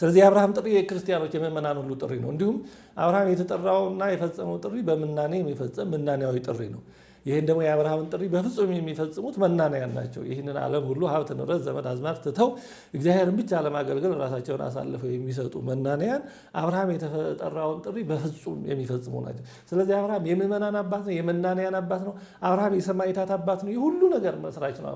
ስለዚህ የአብርሃም ጥሪ የክርስቲያኖች የምእመናን ሁሉ ጥሪ ነው። እንዲሁም አብርሃም የተጠራውና የፈጸመው ጥሪ በምናኔ የሚፈጸም ምናኔያዊ ጥሪ ነው። ይህን ደግሞ የአብርሃምን ጥሪ በፍጹም የሚፈጽሙት መናንያን ናቸው። ይህንን ዓለም ሁሉ ሀብት፣ ንብረት፣ ዘመድ አዝማድ ትተው እግዚአብሔርን ብቻ ለማገልገል ራሳቸውን አሳልፈው የሚሰጡ መናንያን አብርሃም የተጠራውን ጥሪ በፍጹም የሚፈጽሙ ናቸው። ስለዚህ አብርሃም የምእመናን አባት ነው፣ የመናንያን አባት ነው። አብርሃም የሰማዕታት አባት ነው። የሁሉ ነገር መስራች ነው።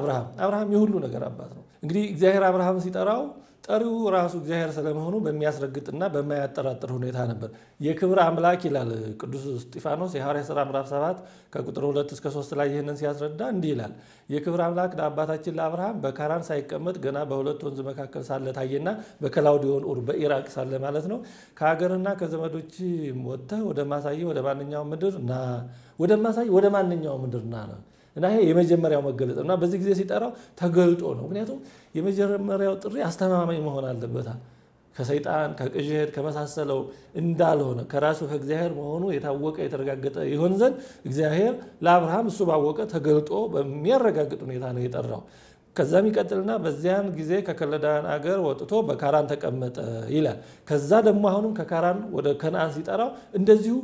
አብርሃም አብርሃም የሁሉ ነገር አባት ነው። እንግዲህ እግዚአብሔር አብርሃም ሲጠራው ጠሪው ራሱ እግዚአብሔር ስለመሆኑ በሚያስረግጥና በማያጠራጥር ሁኔታ ነበር። የክብር አምላክ ይላል ቅዱስ እስጢፋኖስ የሐዋርያ ሥራ ምዕራፍ 7 ከቁጥር 2 እስከ 3 ላይ ይህንን ሲያስረዳ እንዲህ ይላል። የክብር አምላክ ለአባታችን ለአብርሃም በካራን ሳይቀመጥ ገና በሁለት ወንዝ መካከል ሳለ ታየና፣ በከላውዲዮን ኡር በኢራቅ ሳለ ማለት ነው። ከሀገርና ከዘመዶች ወጥተህ ወደ ማሳየ ወደ ማንኛውም ምድር ና፣ ወደ ማሳይ ወደ ማንኛውም ምድር ና ነው እና ይሄ የመጀመሪያው መገለጥ እና በዚህ ጊዜ ሲጠራው ተገልጦ ነው። ምክንያቱም የመጀመሪያው ጥሪ አስተማማኝ መሆን አለበታ ከሰይጣን ከቅዠት ከመሳሰለው እንዳልሆነ ከራሱ ከእግዚአብሔር መሆኑ የታወቀ የተረጋገጠ ይሆን ዘንድ እግዚአብሔር ለአብርሃም እሱ ባወቀ ተገልጦ በሚያረጋግጥ ሁኔታ ነው የጠራው። ከዛም ይቀጥልና በዚያን ጊዜ ከከለዳውያን አገር ወጥቶ በካራን ተቀመጠ ይላል። ከዛ ደግሞ አሁንም ከካራን ወደ ከነአን ሲጠራው እንደዚሁ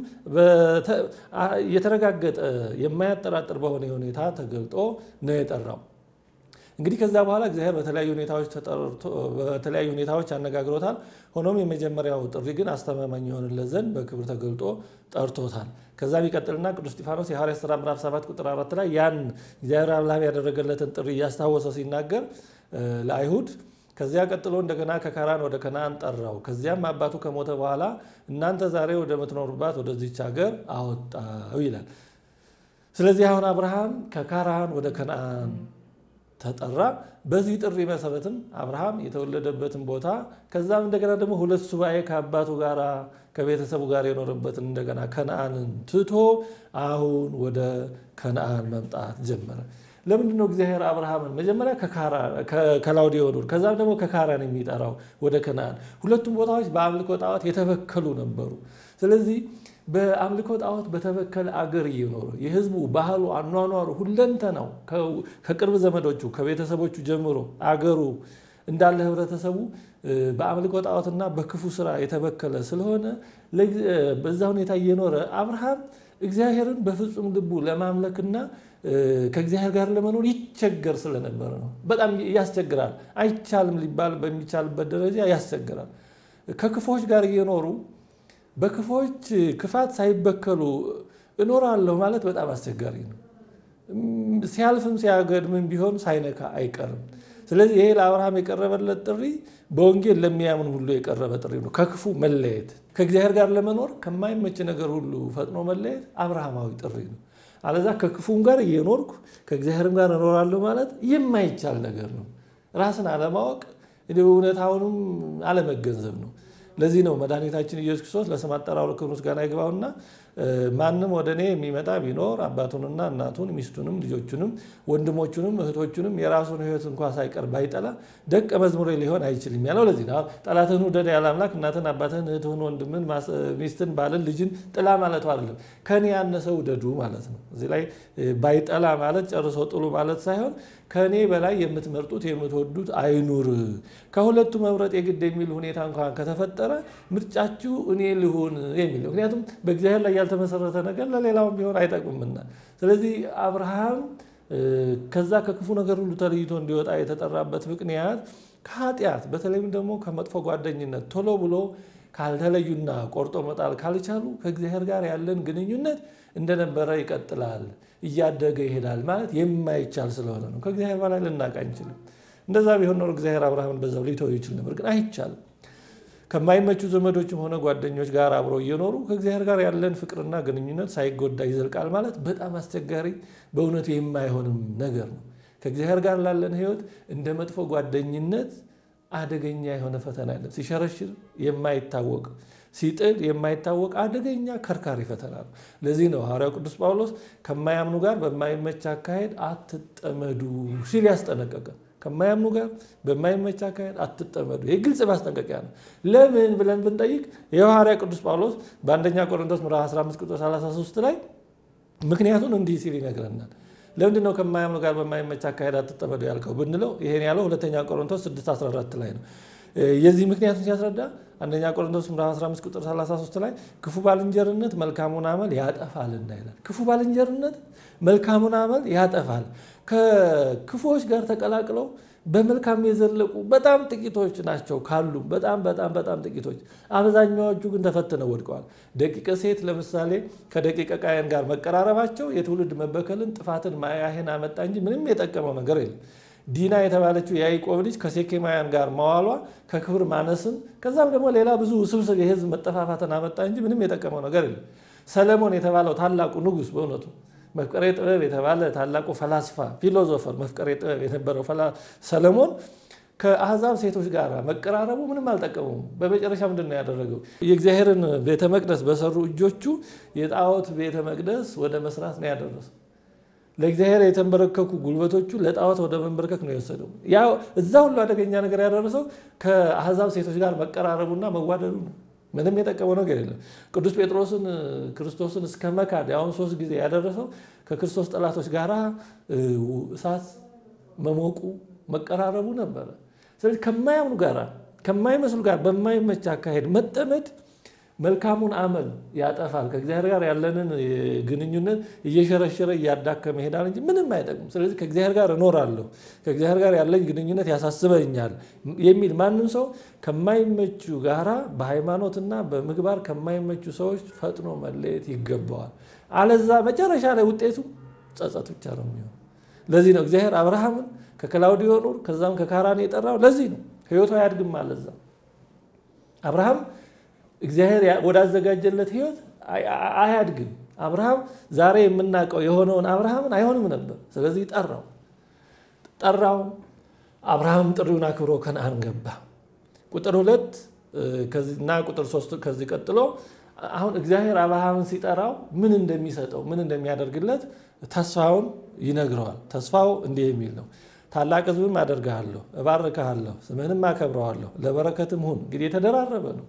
የተረጋገጠ የማያጠራጥር በሆነ ሁኔታ ተገልጦ ነው የጠራው። እንግዲህ ከዛ በኋላ እግዚአብሔር በተለያዩ ሁኔታዎች ተጠርቶ በተለያዩ ሁኔታዎች አነጋግሮታል። ሆኖም የመጀመሪያው ጥሪ ግን አስተማማኝ የሆንለት ዘንድ በክብር ተገልጦ ጠርቶታል። ከዛ ቢቀጥልና ቅዱስ እስጢፋኖስ የሐዋርያት ሥራ ምዕራፍ 7 ቁጥር 4 ላይ ያን እግዚአብሔር አብርሃም ያደረገለትን ጥሪ እያስታወሰ ሲናገር ለአይሁድ ከዚያ ቀጥሎ እንደገና ከካራን ወደ ከነአን ጠራው። ከዚያም አባቱ ከሞተ በኋላ እናንተ ዛሬ ወደምትኖሩባት ወደዚች ሀገር አወጣው ይላል። ስለዚህ አሁን አብርሃም ከካራን ወደ ከነአን ተጠራ። በዚህ ጥሪ መሰረትም አብርሃም የተወለደበትን ቦታ ከዛም እንደገና ደግሞ ሁለት ሱባኤ ከአባቱ ጋር ከቤተሰቡ ጋር የኖረበትን እንደገና ከነአንን ትቶ አሁን ወደ ከነአን መምጣት ጀመረ። ለምንድነው እግዚአብሔር አብርሃምን መጀመሪያ ከላውዲዮዶር ከዛም ደግሞ ከካራን የሚጠራው ወደ ከነአን? ሁለቱም ቦታዎች በአምልኮ ጣዖት የተበከሉ ነበሩ። ስለዚህ በአምልኮ ጣዖት በተበከለ አገር እየኖረ የህዝቡ ባህሉ፣ አኗኗሩ፣ ሁለንተናው ከቅርብ ዘመዶቹ ከቤተሰቦቹ ጀምሮ አገሩ እንዳለ ህብረተሰቡ በአምልኮ ጣዖትና በክፉ ስራ የተበከለ ስለሆነ በዛ ሁኔታ እየኖረ አብርሃም እግዚአብሔርን በፍጹም ልቡ ለማምለክና ከእግዚአብሔር ጋር ለመኖር ይቸገር ስለነበረ ነው። በጣም ያስቸግራል። አይቻልም ሊባል በሚቻልበት ደረጃ ያስቸግራል። ከክፎች ጋር እየኖሩ በክፎች ክፋት ሳይበከሉ እኖራለሁ ማለት በጣም አስቸጋሪ ነው። ሲያልፍም ሲያገድምም ቢሆን ሳይነካ አይቀርም። ስለዚህ ይሄ ለአብርሃም የቀረበለት ጥሪ በወንጌል ለሚያምን ሁሉ የቀረበ ጥሪ ነው። ከክፉ መለየት፣ ከእግዚአብሔር ጋር ለመኖር ከማይመች ነገር ሁሉ ፈጥኖ መለየት አብርሃማዊ ጥሪ ነው። አለዛ ከክፉም ጋር እየኖርኩ ከእግዚአብሔርም ጋር እኖራለሁ ማለት የማይቻል ነገር ነው። ራስን አለማወቅ እውነታውንም አለመገንዘብ ነው። ለዚህ ነው መድኃኒታችን ኢየሱስ ክርስቶስ ለስም አጠራሩ ክብር ምስጋና ይግባውና ማንም ወደ እኔ የሚመጣ ቢኖር አባቱንና እናቱን ሚስቱንም ልጆቹንም ወንድሞቹንም እህቶቹንም የራሱን ህይወት እንኳ ሳይቀር ባይጠላ ደቀ መዝሙሬ ሊሆን አይችልም ያለው ለዚህ ነው። ጠላትህን ውደድ ያለ አምላክ እናትን፣ አባትህን፣ እህትህን፣ ወንድምን፣ ሚስትን፣ ባልን፣ ልጅን ጥላ ማለቱ አይደለም። ከኔ ያነሰ ውደዱ ማለት ነው። እዚህ ላይ ባይጠላ ማለት ጨርሶ ጥሉ ማለት ሳይሆን ከእኔ በላይ የምትመርጡት የምትወዱት አይኑር፣ ከሁለቱ መምረጥ የግድ የሚል ሁኔታ እንኳን ከተፈጠረ ምርጫችሁ እኔ ልሁን የሚል ምክንያቱም በእግዚአብሔር ላይ ያልተመሰረተ ነገር ለሌላውም ቢሆን አይጠቅምና ስለዚህ አብርሃም ከዛ ከክፉ ነገር ሁሉ ተለይቶ እንዲወጣ የተጠራበት ምክንያት ከኃጢአት በተለይም ደግሞ ከመጥፎ ጓደኝነት ቶሎ ብሎ ካልተለዩና ቆርጦ መጣል ካልቻሉ ከእግዚአብሔር ጋር ያለን ግንኙነት እንደነበረ ይቀጥላል፣ እያደገ ይሄዳል ማለት የማይቻል ስለሆነ ነው። ከእግዚአብሔር በላይ ልናቅ አንችልም። እንደዛ ቢሆን ኖሮ እግዚአብሔር አብርሃምን በዛው ሊተው ይችል ነበር፣ ግን አይቻልም። ከማይመቹ ዘመዶችም ሆነ ጓደኞች ጋር አብረው እየኖሩ ከእግዚአብሔር ጋር ያለን ፍቅርና ግንኙነት ሳይጎዳ ይዘልቃል ማለት በጣም አስቸጋሪ፣ በእውነቱ የማይሆንም ነገር ነው። ከእግዚአብሔር ጋር ላለን ህይወት እንደ መጥፎ ጓደኝነት አደገኛ የሆነ ፈተና ያለ ሲሸረሽር የማይታወቅ ሲጥል የማይታወቅ አደገኛ ከርካሪ ፈተና ነው። ለዚህ ነው ሐዋርያው ቅዱስ ጳውሎስ ከማያምኑ ጋር በማይመች አካሄድ አትጠመዱ ሲል ያስጠነቀቀ። ከማያምኑ ጋር በማይመች አካሄድ አትጠመዱ። ይህ ግልጽ ማስጠንቀቂያ ነው። ለምን ብለን ብንጠይቅ የሐዋርያ ቅዱስ ጳውሎስ በአንደኛ ቆሮንቶስ ምዕራፍ 15 ቁጥር 33 ላይ ምክንያቱን እንዲህ ሲል ይነግረናል። ለምንድን ነው ከማያምኑ ጋር በማይመች አካሄድ አትጠመዱ ያልከው ብንለው ይሄን ያለው ሁለተኛ ቆሮንቶስ 6 14 ላይ ነው። የዚህ ምክንያቱን ሲያስረዳ አንደኛ ቆሮንቶስ ምዕራፍ 15 ቁጥር 33 ላይ ክፉ ባልንጀርነት መልካሙን አመል ያጠፋልና ይላል። ክፉ ባልንጀርነት መልካሙን አመል ያጠፋል። ከክፉዎች ጋር ተቀላቅለው በመልካም የዘለቁ በጣም ጥቂቶች ናቸው ካሉ በጣም በጣም በጣም ጥቂቶች። አብዛኛዎቹ ግን ተፈትነው ወድቀዋል። ደቂቀ ሴት ለምሳሌ ከደቂቀ ቃየን ጋር መቀራረባቸው የትውልድ መበከልን ጥፋትን ማያህን አመጣ እንጂ ምንም የጠቀመው ነገር የለም። ዲና የተባለችው የያዕቆብ ልጅ ከሴኬማውያን ጋር መዋሏ ከክብር ማነስን ከዛም ደግሞ ሌላ ብዙ ውስብስብ የህዝብ መጠፋፋትን አመጣ እንጂ ምንም የጠቀመው ነገር የለም። ሰለሞን የተባለው ታላቁ ንጉስ በእውነቱ መፍቀሬ ጥበብ የተባለ ታላቁ ፈላስፋ ፊሎዞፈር መፍቀሬ ጥበብ የነበረው ሰለሞን ከአህዛብ ሴቶች ጋር መቀራረቡ ምንም አልጠቀሙም። በመጨረሻ ምንድን ነው ያደረገው? የእግዚአብሔርን ቤተ መቅደስ በሰሩ እጆቹ የጣዖት ቤተ መቅደስ ወደ መስራት ነው ያደረሰው። ለእግዚአብሔር የተንበረከኩ ጉልበቶቹ ለጣዖት ወደ መንበረከክ ነው የወሰደው። ያው እዛ ሁሉ አደገኛ ነገር ያደረሰው ከአህዛብ ሴቶች ጋር መቀራረቡና መዋደዱ ነው። ምንም የጠቀመው ነገር የለም። ቅዱስ ጴጥሮስን ክርስቶስን እስከ መካድ ያሁን ሶስት ጊዜ ያደረሰው ከክርስቶስ ጠላቶች ጋር እሳት መሞቁ መቀራረቡ ነበረ። ስለዚህ ከማያምኑ ጋር ከማይመስሉ ጋር በማይመች አካሄድ መጠመድ መልካሙን አመል ያጠፋል። ከእግዚአብሔር ጋር ያለንን ግንኙነት እየሸረሸረ እያዳከመ ይሄዳል እንጂ ምንም አይጠቅም። ስለዚህ ከእግዚአብሔር ጋር እኖራለሁ፣ ከእግዚአብሔር ጋር ያለኝ ግንኙነት ያሳስበኛል የሚል ማንም ሰው ከማይመቹ ጋራ በሃይማኖትና በምግባር ከማይመቹ ሰዎች ፈጥኖ መለየት ይገባዋል። አለዛ መጨረሻ ላይ ውጤቱ ጸጸት ብቻ ነው የሚሆን። ለዚህ ነው እግዚአብሔር አብርሃምን ከከላውዲዮን ከዛም ከካራን የጠራው። ለዚህ ነው ህይወቱ አያድግም አለዛ አብርሃም እግዚአብሔር ወዳዘጋጀለት ህይወት አያድግም። አብርሃም ዛሬ የምናውቀው የሆነውን አብርሃምን አይሆንም ነበር። ስለዚህ ጠራው ጠራው። አብርሃም ጥሪውን አክብሮ ከነአን ገባ። ቁጥር ሁለት እና ቁጥር ሶስት ከዚህ ቀጥሎ አሁን እግዚአብሔር አብርሃምን ሲጠራው ምን እንደሚሰጠው ምን እንደሚያደርግለት ተስፋውን ይነግረዋል። ተስፋው እንዲህ የሚል ነው ታላቅ ህዝብም አደርግሃለሁ፣ እባርክሃለሁ፣ ስምህንም አከብረዋለሁ፣ ለበረከትም ሁን። እንግዲህ የተደራረበ ነው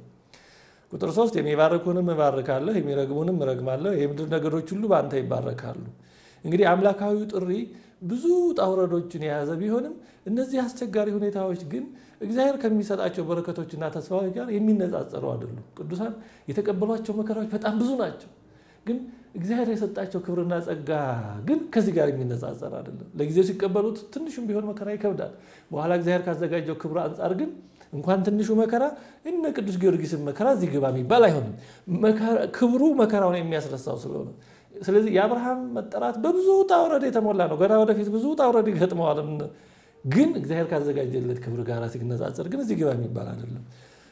ቁጥር ሶስት የሚባርኩንም እባርካለሁ የሚረግሙንም እረግማለሁ የምድር ነገዶች ሁሉ በአንተ ይባረካሉ። እንግዲህ አምላካዊው ጥሪ ብዙ ጣውረዶችን የያዘ ቢሆንም እነዚህ አስቸጋሪ ሁኔታዎች ግን እግዚአብሔር ከሚሰጣቸው በረከቶችና ተስፋዎች ጋር የሚነጻጸሩ አይደሉም። ቅዱሳን የተቀበሏቸው መከራዎች በጣም ብዙ ናቸው። ግን እግዚአብሔር የሰጣቸው ክብርና ጸጋ ግን ከዚህ ጋር የሚነጻጸር አይደለም። ለጊዜው ሲቀበሉት ትንሹም ቢሆን መከራ ይከብዳል። በኋላ እግዚአብሔር ካዘጋጀው ክብር አንጻር ግን እንኳን ትንሹ መከራ እነ ቅዱስ ጊዮርጊስን መከራ እዚህ ግባ የሚባል አይሆንም። ክብሩ መከራውን የሚያስረሳው ስለሆነ ስለዚህ የአብርሃም መጠራት በብዙ ውጣ ውረድ የተሞላ ነው። ገና ወደፊት ብዙ ውጣ ውረድ ይገጥመዋል። ግን እግዚአብሔር ካዘጋጀለት ክብር ጋር ሲነጻጸር ግን እዚህ ግባ የሚባል አይደለም።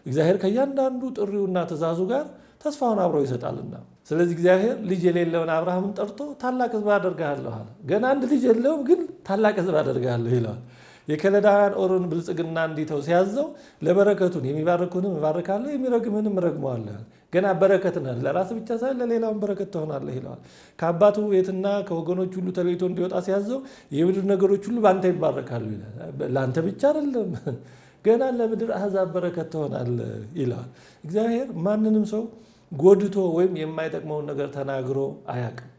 እግዚአብሔር ከእያንዳንዱ ጥሪውና ትእዛዙ ጋር ተስፋውን አብረው ይሰጣልና፣ ስለዚህ እግዚአብሔር ልጅ የሌለውን አብርሃምን ጠርቶ ታላቅ ሕዝብ አደርግሃለሁ አለ። ገና አንድ ልጅ የለውም፣ ግን ታላቅ ሕዝብ አደርግሃለሁ ይለዋል። የከለዳውያን ኦሮን ብልጽግና እንዲተው ሲያዘው ለበረከቱን የሚባርኩንም እባርካለሁ፣ የሚረግምህንም እረግመዋለሁ። ገና በረከት ነህ፣ ለራስ ብቻ ሳይሆን ለሌላውን በረከት ትሆናለህ ይለዋል። ከአባቱ ቤትና ከወገኖች ሁሉ ተለይቶ እንዲወጣ ሲያዘው የምድር ነገሮች ሁሉ በአንተ ይባረካሉ ለአንተ ብቻ አይደለም፣ ገና ለምድር አህዛብ በረከት ትሆናለህ ይለዋል። እግዚአብሔር ማንንም ሰው ጎድቶ ወይም የማይጠቅመውን ነገር ተናግሮ አያውቅም።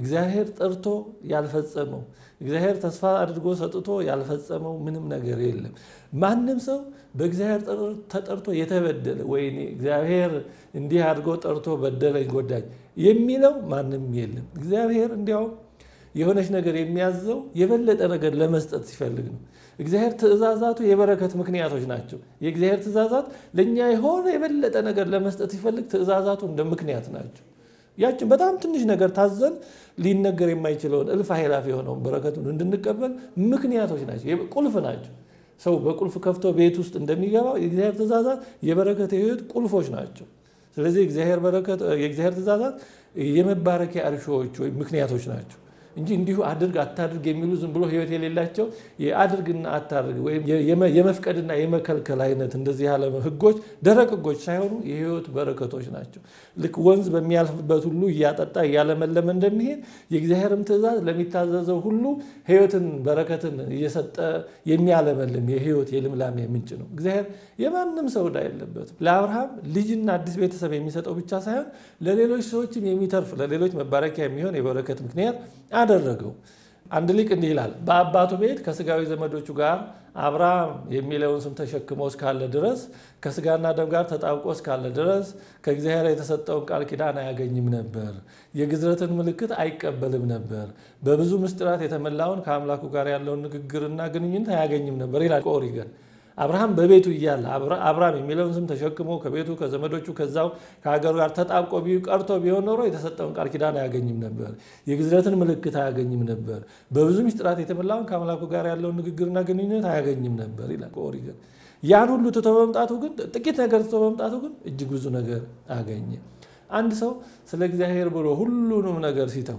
እግዚአብሔር ጠርቶ ያልፈጸመው እግዚአብሔር ተስፋ አድርጎ ሰጥቶ ያልፈጸመው ምንም ነገር የለም። ማንም ሰው በእግዚአብሔር ተጠርቶ የተበደለ ወይ እግዚአብሔር እንዲህ አድርጎ ጠርቶ በደለኝ፣ ጎዳኝ የሚለው ማንም የለም። እግዚአብሔር እንዲያውም የሆነች ነገር የሚያዘው የበለጠ ነገር ለመስጠት ሲፈልግ ነው። እግዚአብሔር ትእዛዛቱ የበረከት ምክንያቶች ናቸው። የእግዚአብሔር ትእዛዛት ለእኛ የሆነ የበለጠ ነገር ለመስጠት ሲፈልግ ትእዛዛቱ እንደ ምክንያት ናቸው። ያችን በጣም ትንሽ ነገር ታዘን ሊነገር የማይችለውን እልፍ ኃይላፍ የሆነውን በረከቱን እንድንቀበል ምክንያቶች ናቸው፣ ቁልፍ ናቸው። ሰው በቁልፍ ከፍቶ ቤት ውስጥ እንደሚገባው የእግዚአብሔር ትእዛዛት የበረከት የህይወት ቁልፎች ናቸው። ስለዚህ የእግዚአብሔር ትእዛዛት የመባረኪያ እርሾዎች ወይም ምክንያቶች ናቸው። እንጂ እንዲሁ አድርግ አታድርግ የሚሉ ዝም ብሎ ህይወት የሌላቸው የአድርግና አታድርግ ወይም የመፍቀድና የመከልከል አይነት እንደዚህ ያለ ህጎች ደረቅ ህጎች ሳይሆኑ የህይወት በረከቶች ናቸው። ልክ ወንዝ በሚያልፍበት ሁሉ እያጠጣ እያለመለመ እንደሚሄድ የእግዚአብሔርም ትእዛዝ ለሚታዘዘው ሁሉ ህይወትን በረከትን እየሰጠ የሚያለመልም የህይወት የልምላሜ ምንጭ ነው። እግዚአብሔር የማንም ሰው ዕዳ የለበትም። ለአብርሃም ልጅና አዲስ ቤተሰብ የሚሰጠው ብቻ ሳይሆን ለሌሎች ሰዎችም የሚተርፍ ለሌሎች መባረኪያ የሚሆን የበረከት ምክንያት አደረገው። አንድ ሊቅ እንዲህ ይላል፣ በአባቱ ቤት ከስጋዊ ዘመዶቹ ጋር አብርሃም የሚለውን ስም ተሸክሞ እስካለ ድረስ ከስጋና ደም ጋር ተጣብቆ እስካለ ድረስ ከእግዚአብሔር የተሰጠውን ቃል ኪዳን አያገኝም ነበር። የግዝረትን ምልክት አይቀበልም ነበር። በብዙ ምስጢራት የተመላውን ከአምላኩ ጋር ያለውን ንግግርና ግንኙነት አያገኝም ነበር ይላል ቆሪገን አብርሃም በቤቱ እያለ አብርሃም የሚለውን ስም ተሸክሞ ከቤቱ ከዘመዶቹ ከዛው ከሀገሩ ጋር ተጣብቆ ቀርቶ ቢሆን ኖሮ የተሰጠውን ቃል ኪዳን አያገኝም ነበር። የግዝረትን ምልክት አያገኝም ነበር። በብዙ ሚስጥራት የተመላውን ከአምላኩ ጋር ያለውን ንግግርና ግንኙነት አያገኝም ነበር ይላል ኦሪጅን። ያን ሁሉ ትቶ በመምጣቱ ግን ጥቂት ነገር ትቶ በመምጣቱ ግን እጅግ ብዙ ነገር አገኘ። አንድ ሰው ስለ እግዚአብሔር ብሎ ሁሉንም ነገር ሲተው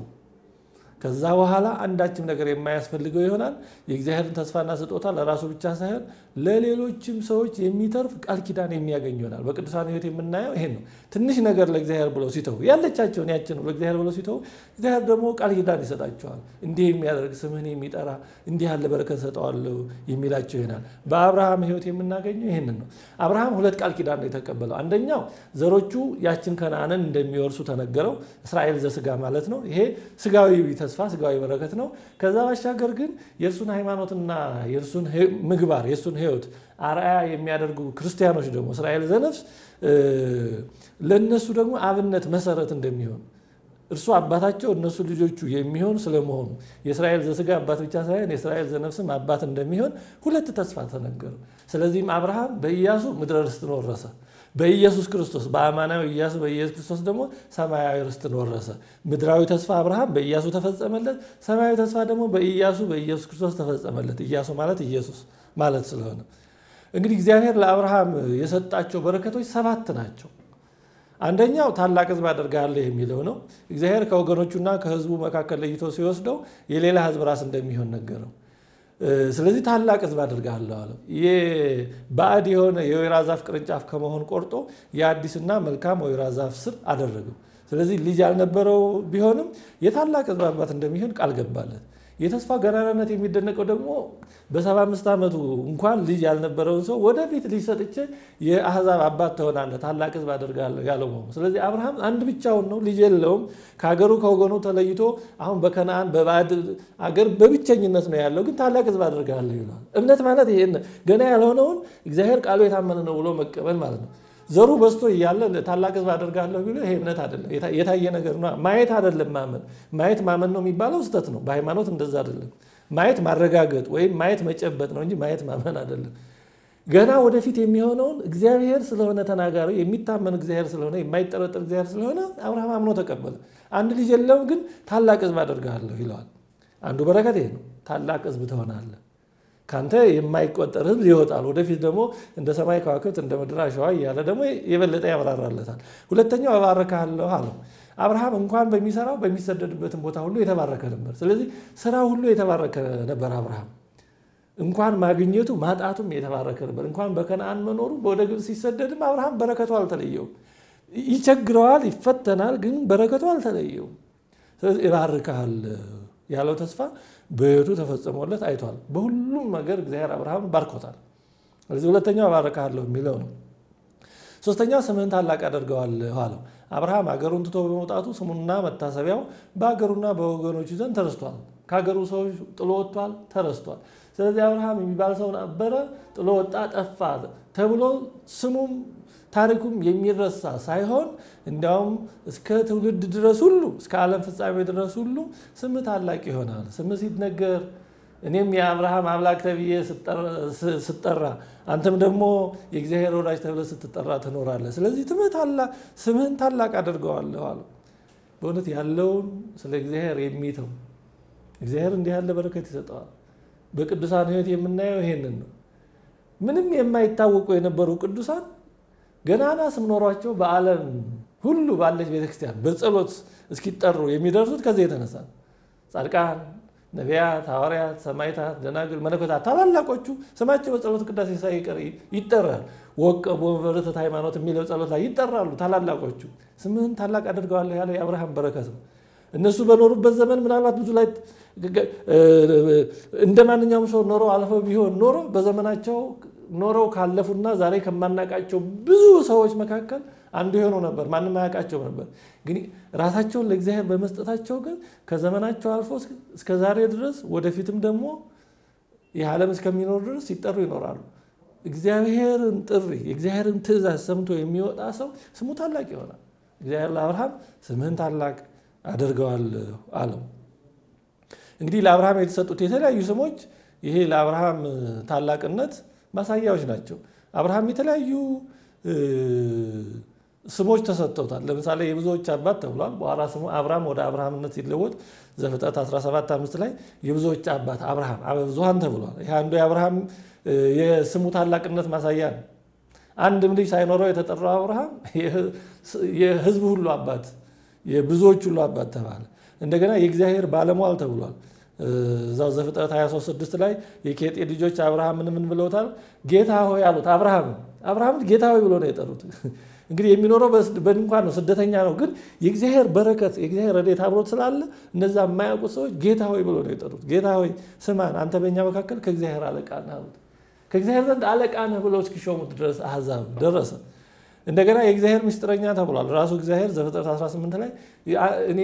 ከዛ በኋላ አንዳችም ነገር የማያስፈልገው ይሆናል። የእግዚአብሔርን ተስፋና ስጦታ ለራሱ ብቻ ሳይሆን ለሌሎችም ሰዎች የሚተርፍ ቃል ኪዳን የሚያገኝ ይሆናል። በቅዱሳን ሕይወት የምናየው ይሄን ነው። ትንሽ ነገር ለእግዚአብሔር ብለው ሲተው ያለቻቸውን ያችን ለእግዚአብሔር ብለው ሲተው እግዚአብሔር ደግሞ ቃል ኪዳን ይሰጣቸዋል። እንዲህ የሚያደርግ ስምህን የሚጠራ እንዲህ ያለ በረከት ሰጠዋለሁ የሚላቸው ይሆናል። በአብርሃም ሕይወት የምናገኘው ይህንን ነው። አብርሃም ሁለት ቃል ኪዳን ነው የተቀበለው። አንደኛው ዘሮቹ ያችን ከነአንን እንደሚወርሱ ተነገረው። እስራኤል ዘስጋ ማለት ነው። ይሄ ስጋዊ ተስፋ፣ ስጋዊ በረከት ነው። ከዛ ባሻገር ግን የእርሱን ሃይማኖትና የእርሱን ምግባር የእርሱን ሕይወት አርአያ የሚያደርጉ ክርስቲያኖች ደግሞ እስራኤል ዘነፍስ ለእነሱ ደግሞ አብነት መሰረት እንደሚሆን እርሱ አባታቸው እነሱ ልጆቹ የሚሆን ስለመሆኑ የእስራኤል ዘስጋ አባት ብቻ ሳይሆን የእስራኤል ዘነፍስም አባት እንደሚሆን ሁለት ተስፋ ተነገሩ። ስለዚህም አብርሃም በኢያሱ ምድረ ርስትን ወረሰ፣ በኢየሱስ ክርስቶስ በአማናዊ ኢያሱ በኢየሱስ ክርስቶስ ደግሞ ሰማያዊ ርስትን ወረሰ። ምድራዊ ተስፋ አብርሃም በኢያሱ ተፈጸመለት፣ ሰማያዊ ተስፋ ደግሞ በኢያሱ በኢየሱስ ክርስቶስ ተፈጸመለት። ኢያሱ ማለት ኢየሱስ ማለት ስለሆነ እንግዲህ እግዚአብሔር ለአብርሃም የሰጣቸው በረከቶች ሰባት ናቸው። አንደኛው ታላቅ ሕዝብ አደርግሃለሁ የሚለው ነው። እግዚአብሔር ከወገኖቹና ከሕዝቡ መካከል ለይቶ ሲወስደው የሌላ ሕዝብ ራስ እንደሚሆን ነገረው። ስለዚህ ታላቅ ሕዝብ አደርግሃለሁ አለው። ባዕድ የሆነ የወይራ ዛፍ ቅርንጫፍ ከመሆን ቆርጦ የአዲስና መልካም ወይራ ዛፍ ስር አደረገው። ስለዚህ ልጅ ያልነበረው ቢሆንም የታላቅ ሕዝብ አባት እንደሚሆን ቃል ገባለት። የተስፋ ገናናነት የሚደነቀው ደግሞ በ75 ዓመቱ እንኳን ልጅ ያልነበረውን ሰው ወደፊት ልጅ ሰጥቼ የአህዛብ አባት ትሆናለህ ታላቅ ህዝብ አደርጋለሁ ያለው መሆኑ። ስለዚህ አብርሃም አንድ ብቻውን ነው፣ ልጅ የለውም። ከሀገሩ ከወገኑ ተለይቶ አሁን በከነአን በባዕድ አገር በብቸኝነት ነው ያለው። ግን ታላቅ ህዝብ አደርጋለሁ ይሏል። እምነት ማለት ይሄ ገና ያልሆነውን እግዚአብሔር ቃሉ የታመነ ነው ብሎ መቀበል ማለት ነው። ዘሩ በዝቶ እያለ ታላቅ ህዝብ አደርጋለሁ ቢሉ ይሄ እምነት አይደለም፣ የታየ ነገር ነው። ማየት አይደለም ማመን። ማየት ማመን ነው የሚባለው ስህተት ነው። በሃይማኖት እንደዛ አይደለም። ማየት ማረጋገጥ ወይም ማየት መጨበጥ ነው እንጂ ማየት ማመን አይደለም። ገና ወደፊት የሚሆነውን እግዚአብሔር ስለሆነ ተናጋሪ የሚታመን እግዚአብሔር ስለሆነ የማይጠረጠር እግዚአብሔር ስለሆነ አብርሃም አምኖ ተቀበለ። አንድ ልጅ የለውም፣ ግን ታላቅ ህዝብ አደርጋለሁ ይለዋል። አንዱ በረከት ይሄ ነው። ታላቅ ህዝብ ትሆናለህ። ካንተ የማይቆጠር ህዝብ ይወጣል። ወደፊት ደግሞ እንደ ሰማይ ከዋክብት እንደ ምድር አሸዋ እያለ ደግሞ የበለጠ ያብራራለታል። ሁለተኛው እባርክሃለሁ አለው። አብርሃም እንኳን በሚሰራው በሚሰደድበትን ቦታ ሁሉ የተባረከ ነበር። ስለዚህ ስራ ሁሉ የተባረከ ነበር። አብርሃም እንኳን ማግኘቱ ማጣቱም የተባረከ ነበር። እንኳን በከነአን መኖሩ ወደ ግብፅ ሲሰደድም አብርሃም በረከቱ አልተለየውም። ይቸግረዋል፣ ይፈተናል፣ ግን በረከቱ አልተለየውም። ስለዚህ እባርክሃለሁ ያለው ተስፋ በህይወቱ ተፈጽሞለት አይቷል። በሁሉም ነገር እግዚአብሔር አብርሃም ባርኮታል። ስለዚህ ሁለተኛው አባረካለሁ የሚለው ነው። ሶስተኛው ስምህን ታላቅ አደርገዋለሁ አለው። አብርሃም አገሩን ትቶ በመውጣቱ ስሙና መታሰቢያው በአገሩና በወገኖቹ ዘንድ ተረስቷል። ከሀገሩ ሰዎች ጥሎ ወጥቷል፣ ተረስቷል። ስለዚህ አብርሃም የሚባል ሰው ነበረ፣ ጥሎ ወጣ፣ ጠፋ ተብሎ ስሙም ታሪኩም የሚረሳ ሳይሆን እንዲያውም እስከ ትውልድ ድረስ ሁሉ እስከ ዓለም ፍጻሜ ድረስ ሁሉ ስም ታላቅ ይሆናል። ስም ሲነገር እኔም የአብርሃም አምላክ ተብዬ ስጠራ፣ አንተም ደግሞ የእግዚአብሔር ወዳጅ ተብለ ስትጠራ ትኖራለህ። ስለዚህ ስምህን ታላቅ አድርገዋለሁ አለ። በእውነት ያለውን ስለ እግዚአብሔር የሚተው እግዚአብሔር እንዲህ ያለ በረከት ይሰጠዋል። በቅዱሳን ሕይወት የምናየው ይሄንን ነው። ምንም የማይታወቁ የነበሩ ቅዱሳን ገናና ስምኖሯቸው ኖሯቸው በዓለም ሁሉ ባለች ቤተክርስቲያን በጸሎት እስኪጠሩ የሚደርሱት ከዚህ የተነሳ ጻድቃን፣ ነቢያት፣ ሐዋርያት፣ ሰማይታት ደናግል፣ መለኮታት ታላላቆቹ ስማቸው በጸሎት ቅዳሴ ሳይቀር ይጠራል። ወቀ በበረከተ ሃይማኖት የሚለው ጸሎት ላይ ይጠራሉ። ታላላቆቹ ስምህን ታላቅ አድርገዋለሁ ያለው የአብርሃም በረከት ነው። እነሱ በኖሩበት ዘመን ምናልባት ብዙ ላይ እንደ ማንኛውም ሰው ኖሮ አልፈው ቢሆን ኖሮ በዘመናቸው ኖረው ካለፉና ዛሬ ከማናቃቸው ብዙ ሰዎች መካከል አንዱ የሆነው ነበር። ማንም አያውቃቸው ነበር። ግን ራሳቸውን ለእግዚአብሔር በመስጠታቸው ግን ከዘመናቸው አልፎ እስከ ዛሬ ድረስ ወደፊትም ደግሞ ይህ ዓለም እስከሚኖር ድረስ ሲጠሩ ይኖራሉ። እግዚአብሔርን ጥሪ የእግዚአብሔርን ትእዛዝ ሰምቶ የሚወጣ ሰው ስሙ ታላቅ ይሆናል። እግዚአብሔር ለአብርሃም ስምህን ታላቅ አድርገዋል አለው። እንግዲህ ለአብርሃም የተሰጡት የተለያዩ ስሞች ይሄ ለአብርሃም ታላቅነት ማሳያዎች ናቸው። አብርሃም የተለያዩ ስሞች ተሰጥተውታል። ለምሳሌ የብዙዎች አባት ተብሏል። በኋላ ስሙ አብርሃም ወደ አብርሃምነት ሲለወጥ ዘፍጥረት 17 5 ላይ የብዙዎች አባት አብርሃም አበብዙሃን ተብሏል። ይህ አንዱ የአብርሃም የስሙ ታላቅነት ማሳያ ነው። አንድም ልጅ ሳይኖረው የተጠራው አብርሃም የህዝብ ሁሉ አባት፣ የብዙዎች ሁሉ አባት ተባለ። እንደገና የእግዚአብሔር ባለሟል ተብሏል። እዛው ዘፍጥረት 23፥6 ላይ የኬጤ ልጆች አብርሃምን ምን ብለውታል? ጌታ ሆይ አሉት። አብርሃምን አብርሃምን ጌታ ሆይ ብሎ ነው የጠሩት። እንግዲህ የሚኖረው በድንኳን ነው፣ ስደተኛ ነው። ግን የእግዚአብሔር በረከት የእግዚአብሔር ረዴት አብሮት ስላለ እነዛ የማያውቁት ሰዎች ጌታ ሆይ ብሎ ነው የጠሩት። ጌታ ሆይ ስማን፣ አንተ በእኛ መካከል ከእግዚአብሔር አለቃ ነህ አሉት። ከእግዚአብሔር ዘንድ አለቃ ነህ ብለው እስኪሾሙት ድረስ አሕዛብ ደረሰ። እንደገና የእግዚአብሔር ምስጢረኛ ተብሏል። ራሱ እግዚአብሔር ዘፍጥረት 18 ላይ እኔ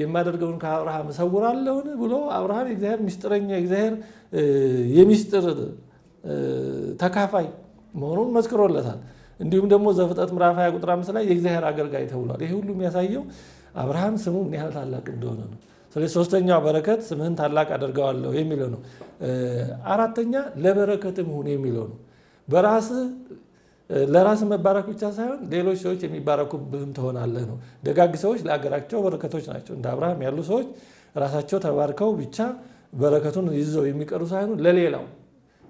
የማደርገውን ከአብርሃም እሰውራለሁን ብሎ አብርሃም የእግዚአብሔር ምስጢረኛ የእግዚአብሔር የሚስጥር ተካፋይ መሆኑን መስክሮለታል። እንዲሁም ደግሞ ዘፍጥረት ምዕራፍ 20 ቁጥር 5 ላይ የእግዚአብሔር አገልጋይ ተብሏል። ይህ ሁሉ የሚያሳየው አብርሃም ስሙ ምን ያህል ታላቅ እንደሆነ ነው። ስለዚህ ሶስተኛው በረከት ስምህን ታላቅ አደርገዋለሁ የሚለው ነው። አራተኛ ለበረከትም ሁን የሚለው ነው። በራስህ ለራስ መባረክ ብቻ ሳይሆን ሌሎች ሰዎች የሚባረኩብህም ትሆናለህ ነው። ደጋግ ሰዎች ለሀገራቸው በረከቶች ናቸው። እንደ አብርሃም ያሉ ሰዎች ራሳቸው ተባርከው ብቻ በረከቱን ይዘው የሚቀሩ ሳይሆኑ ለሌላው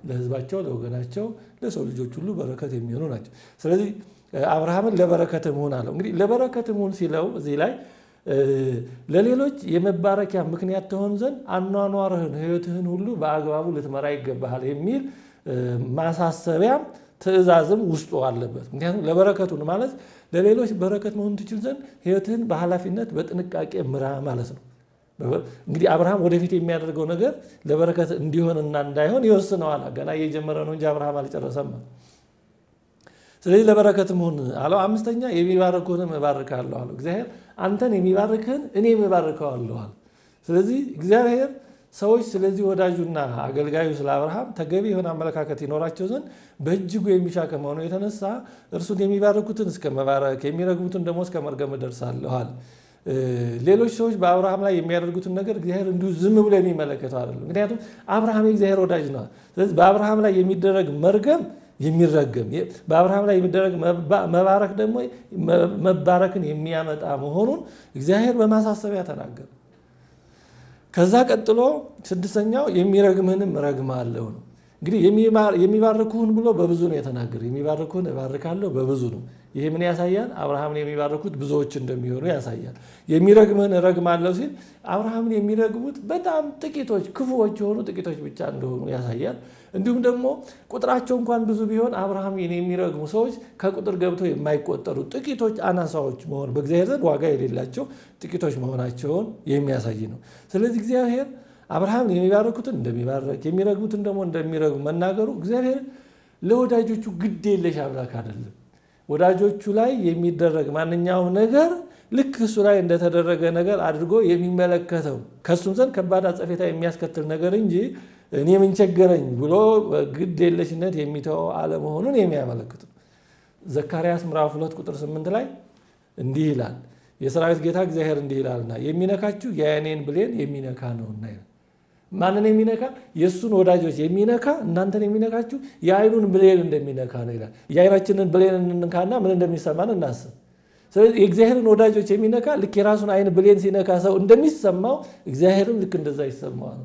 ለህዝባቸው ለወገናቸው፣ ለሰው ልጆች ሁሉ በረከት የሚሆኑ ናቸው። ስለዚህ አብርሃምን ለበረከት ምሁን አለው። እንግዲህ ለበረከት ምሁን ሲለው እዚህ ላይ ለሌሎች የመባረኪያ ምክንያት ትሆን ዘንድ አኗኗርህን፣ ህይወትህን ሁሉ በአግባቡ ልትመራ ይገባሃል የሚል ማሳሰቢያ ትእዛዝም ውስጡ አለበት። ምክንያቱም ለበረከቱን ማለት ለሌሎች በረከት መሆን ትችል ዘንድ ህይወትህን በኃላፊነት በጥንቃቄ ምራ ማለት ነው። እንግዲህ አብርሃም ወደፊት የሚያደርገው ነገር ለበረከት እንዲሆንና እንዳይሆን ይወስነዋል። ገና እየጀመረ ነው እንጂ አብርሃም አልጨረሰም። ስለዚህ ለበረከት መሆን አለው። አምስተኛ የሚባርክህንም እባርካለሁ አለው። እግዚአብሔር አንተን የሚባርክህን እኔ እባርከዋለሁ። ስለዚህ እግዚአብሔር ሰዎች ስለዚህ ወዳጁና አገልጋዩ ስለ አብርሃም ተገቢ የሆነ አመለካከት ይኖራቸው ዘንድ በእጅጉ የሚሻ ከመሆኑ የተነሳ እርሱን የሚባረኩትን እስከ መባረክ የሚረግሙትን ደግሞ እስከ መርገም ደርሳለኋል። ሌሎች ሰዎች በአብርሃም ላይ የሚያደርጉትን ነገር እግዚአብሔር እንዲሁ ዝም ብሎ የሚመለከተው አይደለም። ምክንያቱም አብርሃም የእግዚአብሔር ወዳጅ ነው። ስለዚህ በአብርሃም ላይ የሚደረግ መርገም የሚረገም በአብርሃም ላይ የሚደረግ መባረክ ደግሞ መባረክን የሚያመጣ መሆኑን እግዚአብሔር በማሳሰቢያ ተናገረ። ከዛ ቀጥሎ ስድስተኛው የሚረግምህንም እረግምሃለሁ ነው። እንግዲህ የሚባርኩህን ብሎ በብዙ ነው የተናገረ። የሚባርኩህን እባርካለሁ በብዙ ነው። ይሄ ምን ያሳያል? አብርሃምን የሚባረኩት ብዙዎች እንደሚሆኑ ያሳያል። የሚረግምህን እረግማለሁ ሲል አብርሃምን የሚረግሙት በጣም ጥቂቶች፣ ክፉዎች የሆኑ ጥቂቶች ብቻ እንደሆኑ ያሳያል። እንዲሁም ደግሞ ቁጥራቸው እንኳን ብዙ ቢሆን አብርሃምን የሚረግሙ ሰዎች ከቁጥር ገብተው የማይቆጠሩ ጥቂቶች፣ አናሳዎች መሆን በእግዚአብሔር ዘንድ ዋጋ የሌላቸው ጥቂቶች መሆናቸውን የሚያሳይ ነው። ስለዚህ እግዚአብሔር አብርሃምን የሚባረኩትን እንደሚባረክ የሚረግሙትን ደግሞ እንደሚረግሙ መናገሩ እግዚአብሔር ለወዳጆቹ ግድ የለሽ አምላክ አይደለም። ወዳጆቹ ላይ የሚደረግ ማንኛውም ነገር ልክ እሱ ላይ እንደተደረገ ነገር አድርጎ የሚመለከተው ከእሱም ዘንድ ከባድ አጸፌታ የሚያስከትል ነገር እንጂ እኔ ምን ቸገረኝ ብሎ ግድ የለሽነት የሚተው አለመሆኑን የሚያመለክት ዘካርያስ ምዕራፍ ሁለት ቁጥር ስምንት ላይ እንዲህ ይላል፣ የሰራዊት ጌታ እግዚአብሔር እንዲህ ይላልና የሚነካችሁ የአይኔን ብሌን የሚነካ ነውና ይላል። ማንን የሚነካ የእሱን ወዳጆች የሚነካ እናንተን የሚነካችሁ የአይኑን ብሌን እንደሚነካ ነው ይላል። የአይናችንን ብሌን እንንካና ምን እንደሚሰማን እናስብ። ስለዚህ የእግዚአብሔርን ወዳጆች የሚነካ ልክ የራሱን አይን ብሌን ሲነካ ሰው እንደሚሰማው እግዚአብሔርም ልክ እንደዛ ይሰማዋል።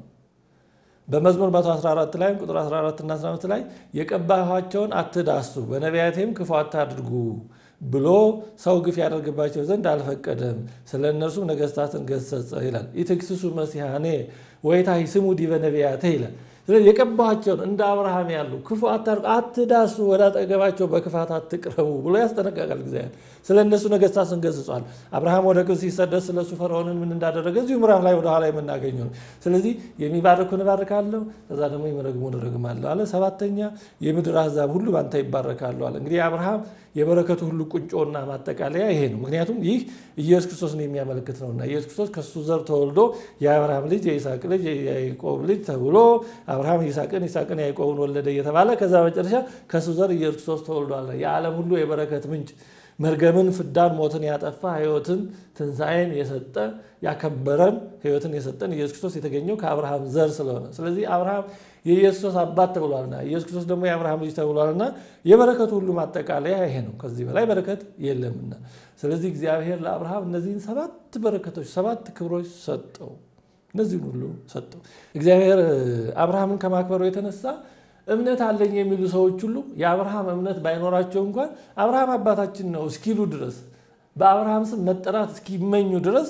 በመዝሙር 114 ላይ ቁጥር 14 እና 15 ላይ የቀባኋቸውን አትዳሱ፣ በነቢያቴም ክፉ አታድርጉ ብሎ ሰው ግፍ ያደርግባቸው ዘንድ አልፈቀደም፣ ስለ እነርሱም ነገስታትን ገሰጸ ይላል ኢትክስሱ መሲሐኔ ወይታ ስሙ ዲበ ነቢያት ይለ ስለዚህ የቀባቸውን እንደ አብርሃም ያሉ ክፉ አትዳሱ፣ ወደ አጠገባቸው በክፋት አትቅረቡ ብሎ ያስጠነቀቃል። እግዚአብሔር ስለ እነሱ ነገስታት ስንገጽጿል። አብርሃም ወደ ግብፅ ሲሰደድ ስለ እሱ ፈርዖንን ምን እንዳደረገ እዚሁ ምዕራፍ ላይ ወደኋላ የምናገኘው ነው። ስለዚህ የሚባርኩን እባርካለሁ፣ ከዛ ደግሞ የሚረግሙን እረግማለሁ አለ። ሰባተኛ የምድር አሕዛብ ሁሉ ባንተ ይባረካሉ አለ። እንግዲህ አብርሃም የበረከቱ ሁሉ ቁንጮና ማጠቃለያ ይሄ ነው። ምክንያቱም ይህ ኢየሱስ ክርስቶስን የሚያመለክት ነውና ኢየሱስ ክርስቶስ ከሱ ዘር ተወልዶ የአብርሃም ልጅ የይስሐቅ ልጅ የያዕቆብ ልጅ ተብሎ አብርሃም ይስሐቅን ይስሐቅን ያዕቆብን ወለደ እየተባለ ከዛ መጨረሻ ከሱ ዘር ኢየሱስ ክርስቶስ ተወልዷል። የዓለም ሁሉ የበረከት ምንጭ መርገምን፣ ፍዳን፣ ሞትን ያጠፋ ህይወትን፣ ትንሣኤን የሰጠ ያከበረን ህይወትን የሰጠን ኢየሱስ ክርስቶስ የተገኘው ከአብርሃም ዘር ስለሆነ ስለዚህ አብርሃም የኢየሱስ አባት ተብሏልና ኢየሱስ ክርስቶስ ደግሞ የአብርሃም ልጅ ተብሏልና የበረከቱ ሁሉ ማጠቃለያ ይሄ ነው። ከዚህ በላይ በረከት የለምና፣ ስለዚህ እግዚአብሔር ለአብርሃም እነዚህን ሰባት በረከቶች፣ ሰባት ክብሮች ሰጠው። እነዚህን ሁሉ ሰጠው። እግዚአብሔር አብርሃምን ከማክበሩ የተነሳ እምነት አለኝ የሚሉ ሰዎች ሁሉ የአብርሃም እምነት ባይኖራቸው እንኳን አብርሃም አባታችን ነው እስኪሉ ድረስ በአብርሃም ስም መጠራት እስኪመኙ ድረስ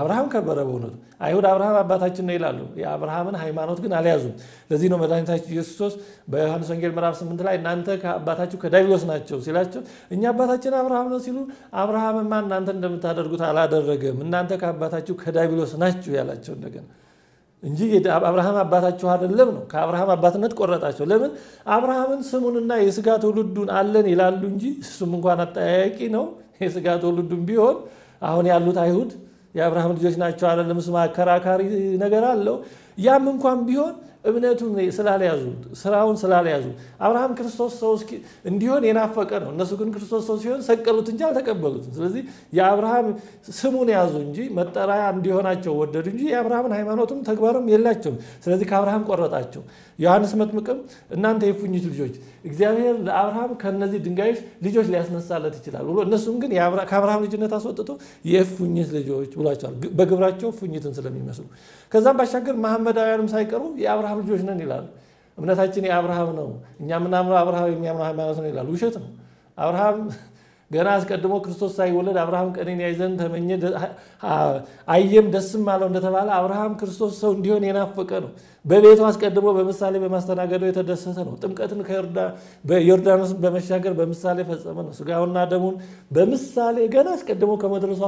አብርሃም ከበረ። በእውነቱ አይሁድ አብርሃም አባታችን ነው ይላሉ። የአብርሃምን ሃይማኖት ግን አልያዙም። ለዚህ ነው መድኃኒታችን ኢየሱስ ክርስቶስ በዮሐንስ ወንጌል ምዕራፍ 8 ላይ እናንተ ከአባታችሁ ከዳቢሎስ ናቸው ሲላቸው እኛ አባታችን አብርሃም ነው ሲሉ አብርሃምማ እናንተ እንደምታደርጉት አላደረገም፣ እናንተ ከአባታችሁ ከዳቢሎስ ናችሁ ያላቸው እንደገና እንጂ አብርሃም አባታችሁ አይደለም ነው። ከአብርሃም አባትነት ቆረጣቸው። ለምን አብርሃምን ስሙንና የስጋ ትውልዱን አለን ይላሉ እንጂ እሱም እንኳን አጠያያቂ ነው። የስጋ ትውልዱን ቢሆን አሁን ያሉት አይሁድ የአብርሃም ልጆች ናቸው አይደለም ስም አከራካሪ ነገር አለው። ያም እንኳን ቢሆን እምነቱን ስላልያዙ ስራውን ስላልያዙ አብርሃም ክርስቶስ ሰው እንዲሆን የናፈቀ ነው። እነሱ ግን ክርስቶስ ሰው ሲሆን ሰቀሉት እንጂ አልተቀበሉትም። ስለዚህ የአብርሃም ስሙን ያዙ እንጂ መጠሪያ እንዲሆናቸው ወደዱ እንጂ የአብርሃምን ሃይማኖትም ተግባሩም የላቸውም። ስለዚህ ከአብርሃም ቆረጣቸው። ዮሐንስ መጥምቅም እናንተ የፉኝት ልጆች እግዚአብሔር ለአብርሃም ከነዚህ ድንጋዮች ልጆች ሊያስነሳለት ይችላል ብሎ እነሱም ግን ከአብርሃም ልጅነት አስወጥቶ የፉኝት ልጆች ብሏቸዋል። በግብራቸው ፉኝትን ስለሚመስሉ ከዛም ባሻገር መሐመዳውያንም ሳይቀሩ የአብርሃም ልጆች ነን ይላሉ። እምነታችን የአብርሃም ነው፣ እኛ ምናምን አብርሃም የሚያምነው ሃይማኖት ነው ይላሉ። ውሸት ነው። አብርሃም ገና አስቀድሞ ክርስቶስ ሳይወለድ አብርሃም ቀኔን ያይ ዘንድ ተመኘ፣ አየም ደስም አለው እንደተባለ አብርሃም ክርስቶስ ሰው እንዲሆን የናፈቀ ነው። በቤቱ አስቀድሞ በምሳሌ በማስተናገዱ የተደሰተ ነው። ጥምቀትን ዮርዳኖስን በመሻገር በምሳሌ ፈጸመ ነው። ስጋውና ደሙን በምሳሌ ገና አስቀድሞ ከመድረሱ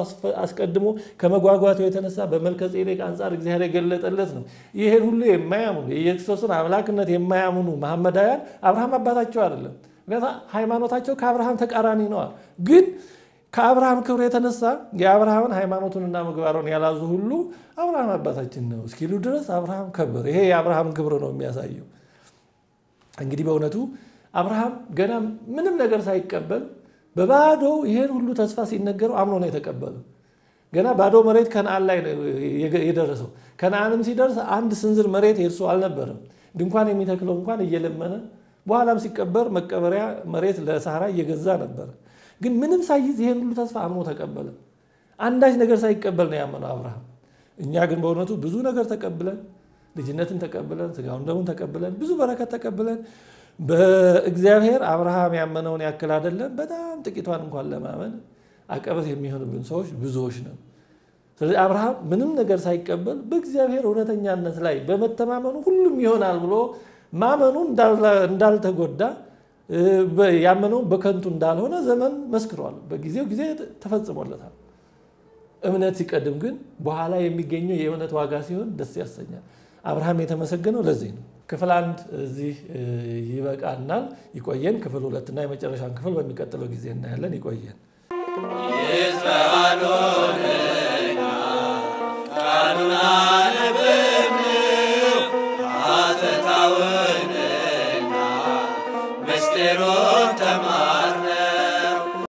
አስቀድሞ ከመጓጓቱ የተነሳ በመልከ ጼዴቅ አንጻር እግዚአብሔር የገለጠለት ነው። ይህን ሁሉ የማያምኑ የክርስቶስን አምላክነት የማያምኑ መሐመዳውያን አብርሃም አባታቸው አይደለም። ሃይማኖታቸው ከአብርሃም ተቃራኒ ነዋል። ግን ከአብርሃም ክብር የተነሳ የአብርሃምን ሃይማኖቱንና ምግባሩን ያላዙ ሁሉ አብርሃም አባታችን ነው እስኪሉ ድረስ አብርሃም ከብር፣ ይሄ የአብርሃም ክብር ነው የሚያሳየው። እንግዲህ በእውነቱ አብርሃም ገና ምንም ነገር ሳይቀበል በባዶ ይሄን ሁሉ ተስፋ ሲነገረው አምኖ ነው የተቀበለው። ገና ባዶ መሬት ከነአን ላይ ነው የደረሰው። ከነአንም ሲደርስ አንድ ስንዝር መሬት የእርሱ አልነበረም። ድንኳን የሚተክለው እንኳን እየለመነ በኋላም ሲቀበር መቀበሪያ መሬት ለሳራ እየገዛ ነበር። ግን ምንም ሳይዝ ይሄን ሁሉ ተስፋ አምኖ ተቀበለ። አንዳች ነገር ሳይቀበል ነው ያመነው አብርሃም። እኛ ግን በእውነቱ ብዙ ነገር ተቀብለን ልጅነትን ተቀብለን ስጋውን ደሙን ተቀብለን ብዙ በረከት ተቀብለን በእግዚአብሔር አብርሃም ያመነውን ያክል አይደለም በጣም ጥቂቷን እንኳን ለማመን አቀበት የሚሆንብን ሰዎች ብዙዎች ነው። ስለዚህ አብርሃም ምንም ነገር ሳይቀበል በእግዚአብሔር እውነተኛነት ላይ በመተማመኑ ሁሉም ይሆናል ብሎ ማመኑ እንዳልተጎዳ ያመነውን በከንቱ እንዳልሆነ ዘመን መስክሯል። በጊዜው ጊዜ ተፈጽሞለታል። እምነት ሲቀድም ግን በኋላ የሚገኘው የእምነት ዋጋ ሲሆን ደስ ያሰኛል። አብርሃም የተመሰገነው ለዚህ ነው። ክፍል አንድ እዚህ ይበቃናል። ይቆየን። ክፍል ሁለትና የመጨረሻን ክፍል በሚቀጥለው ጊዜ እናያለን። ይቆየን። ይትበባሎንና ቃሉና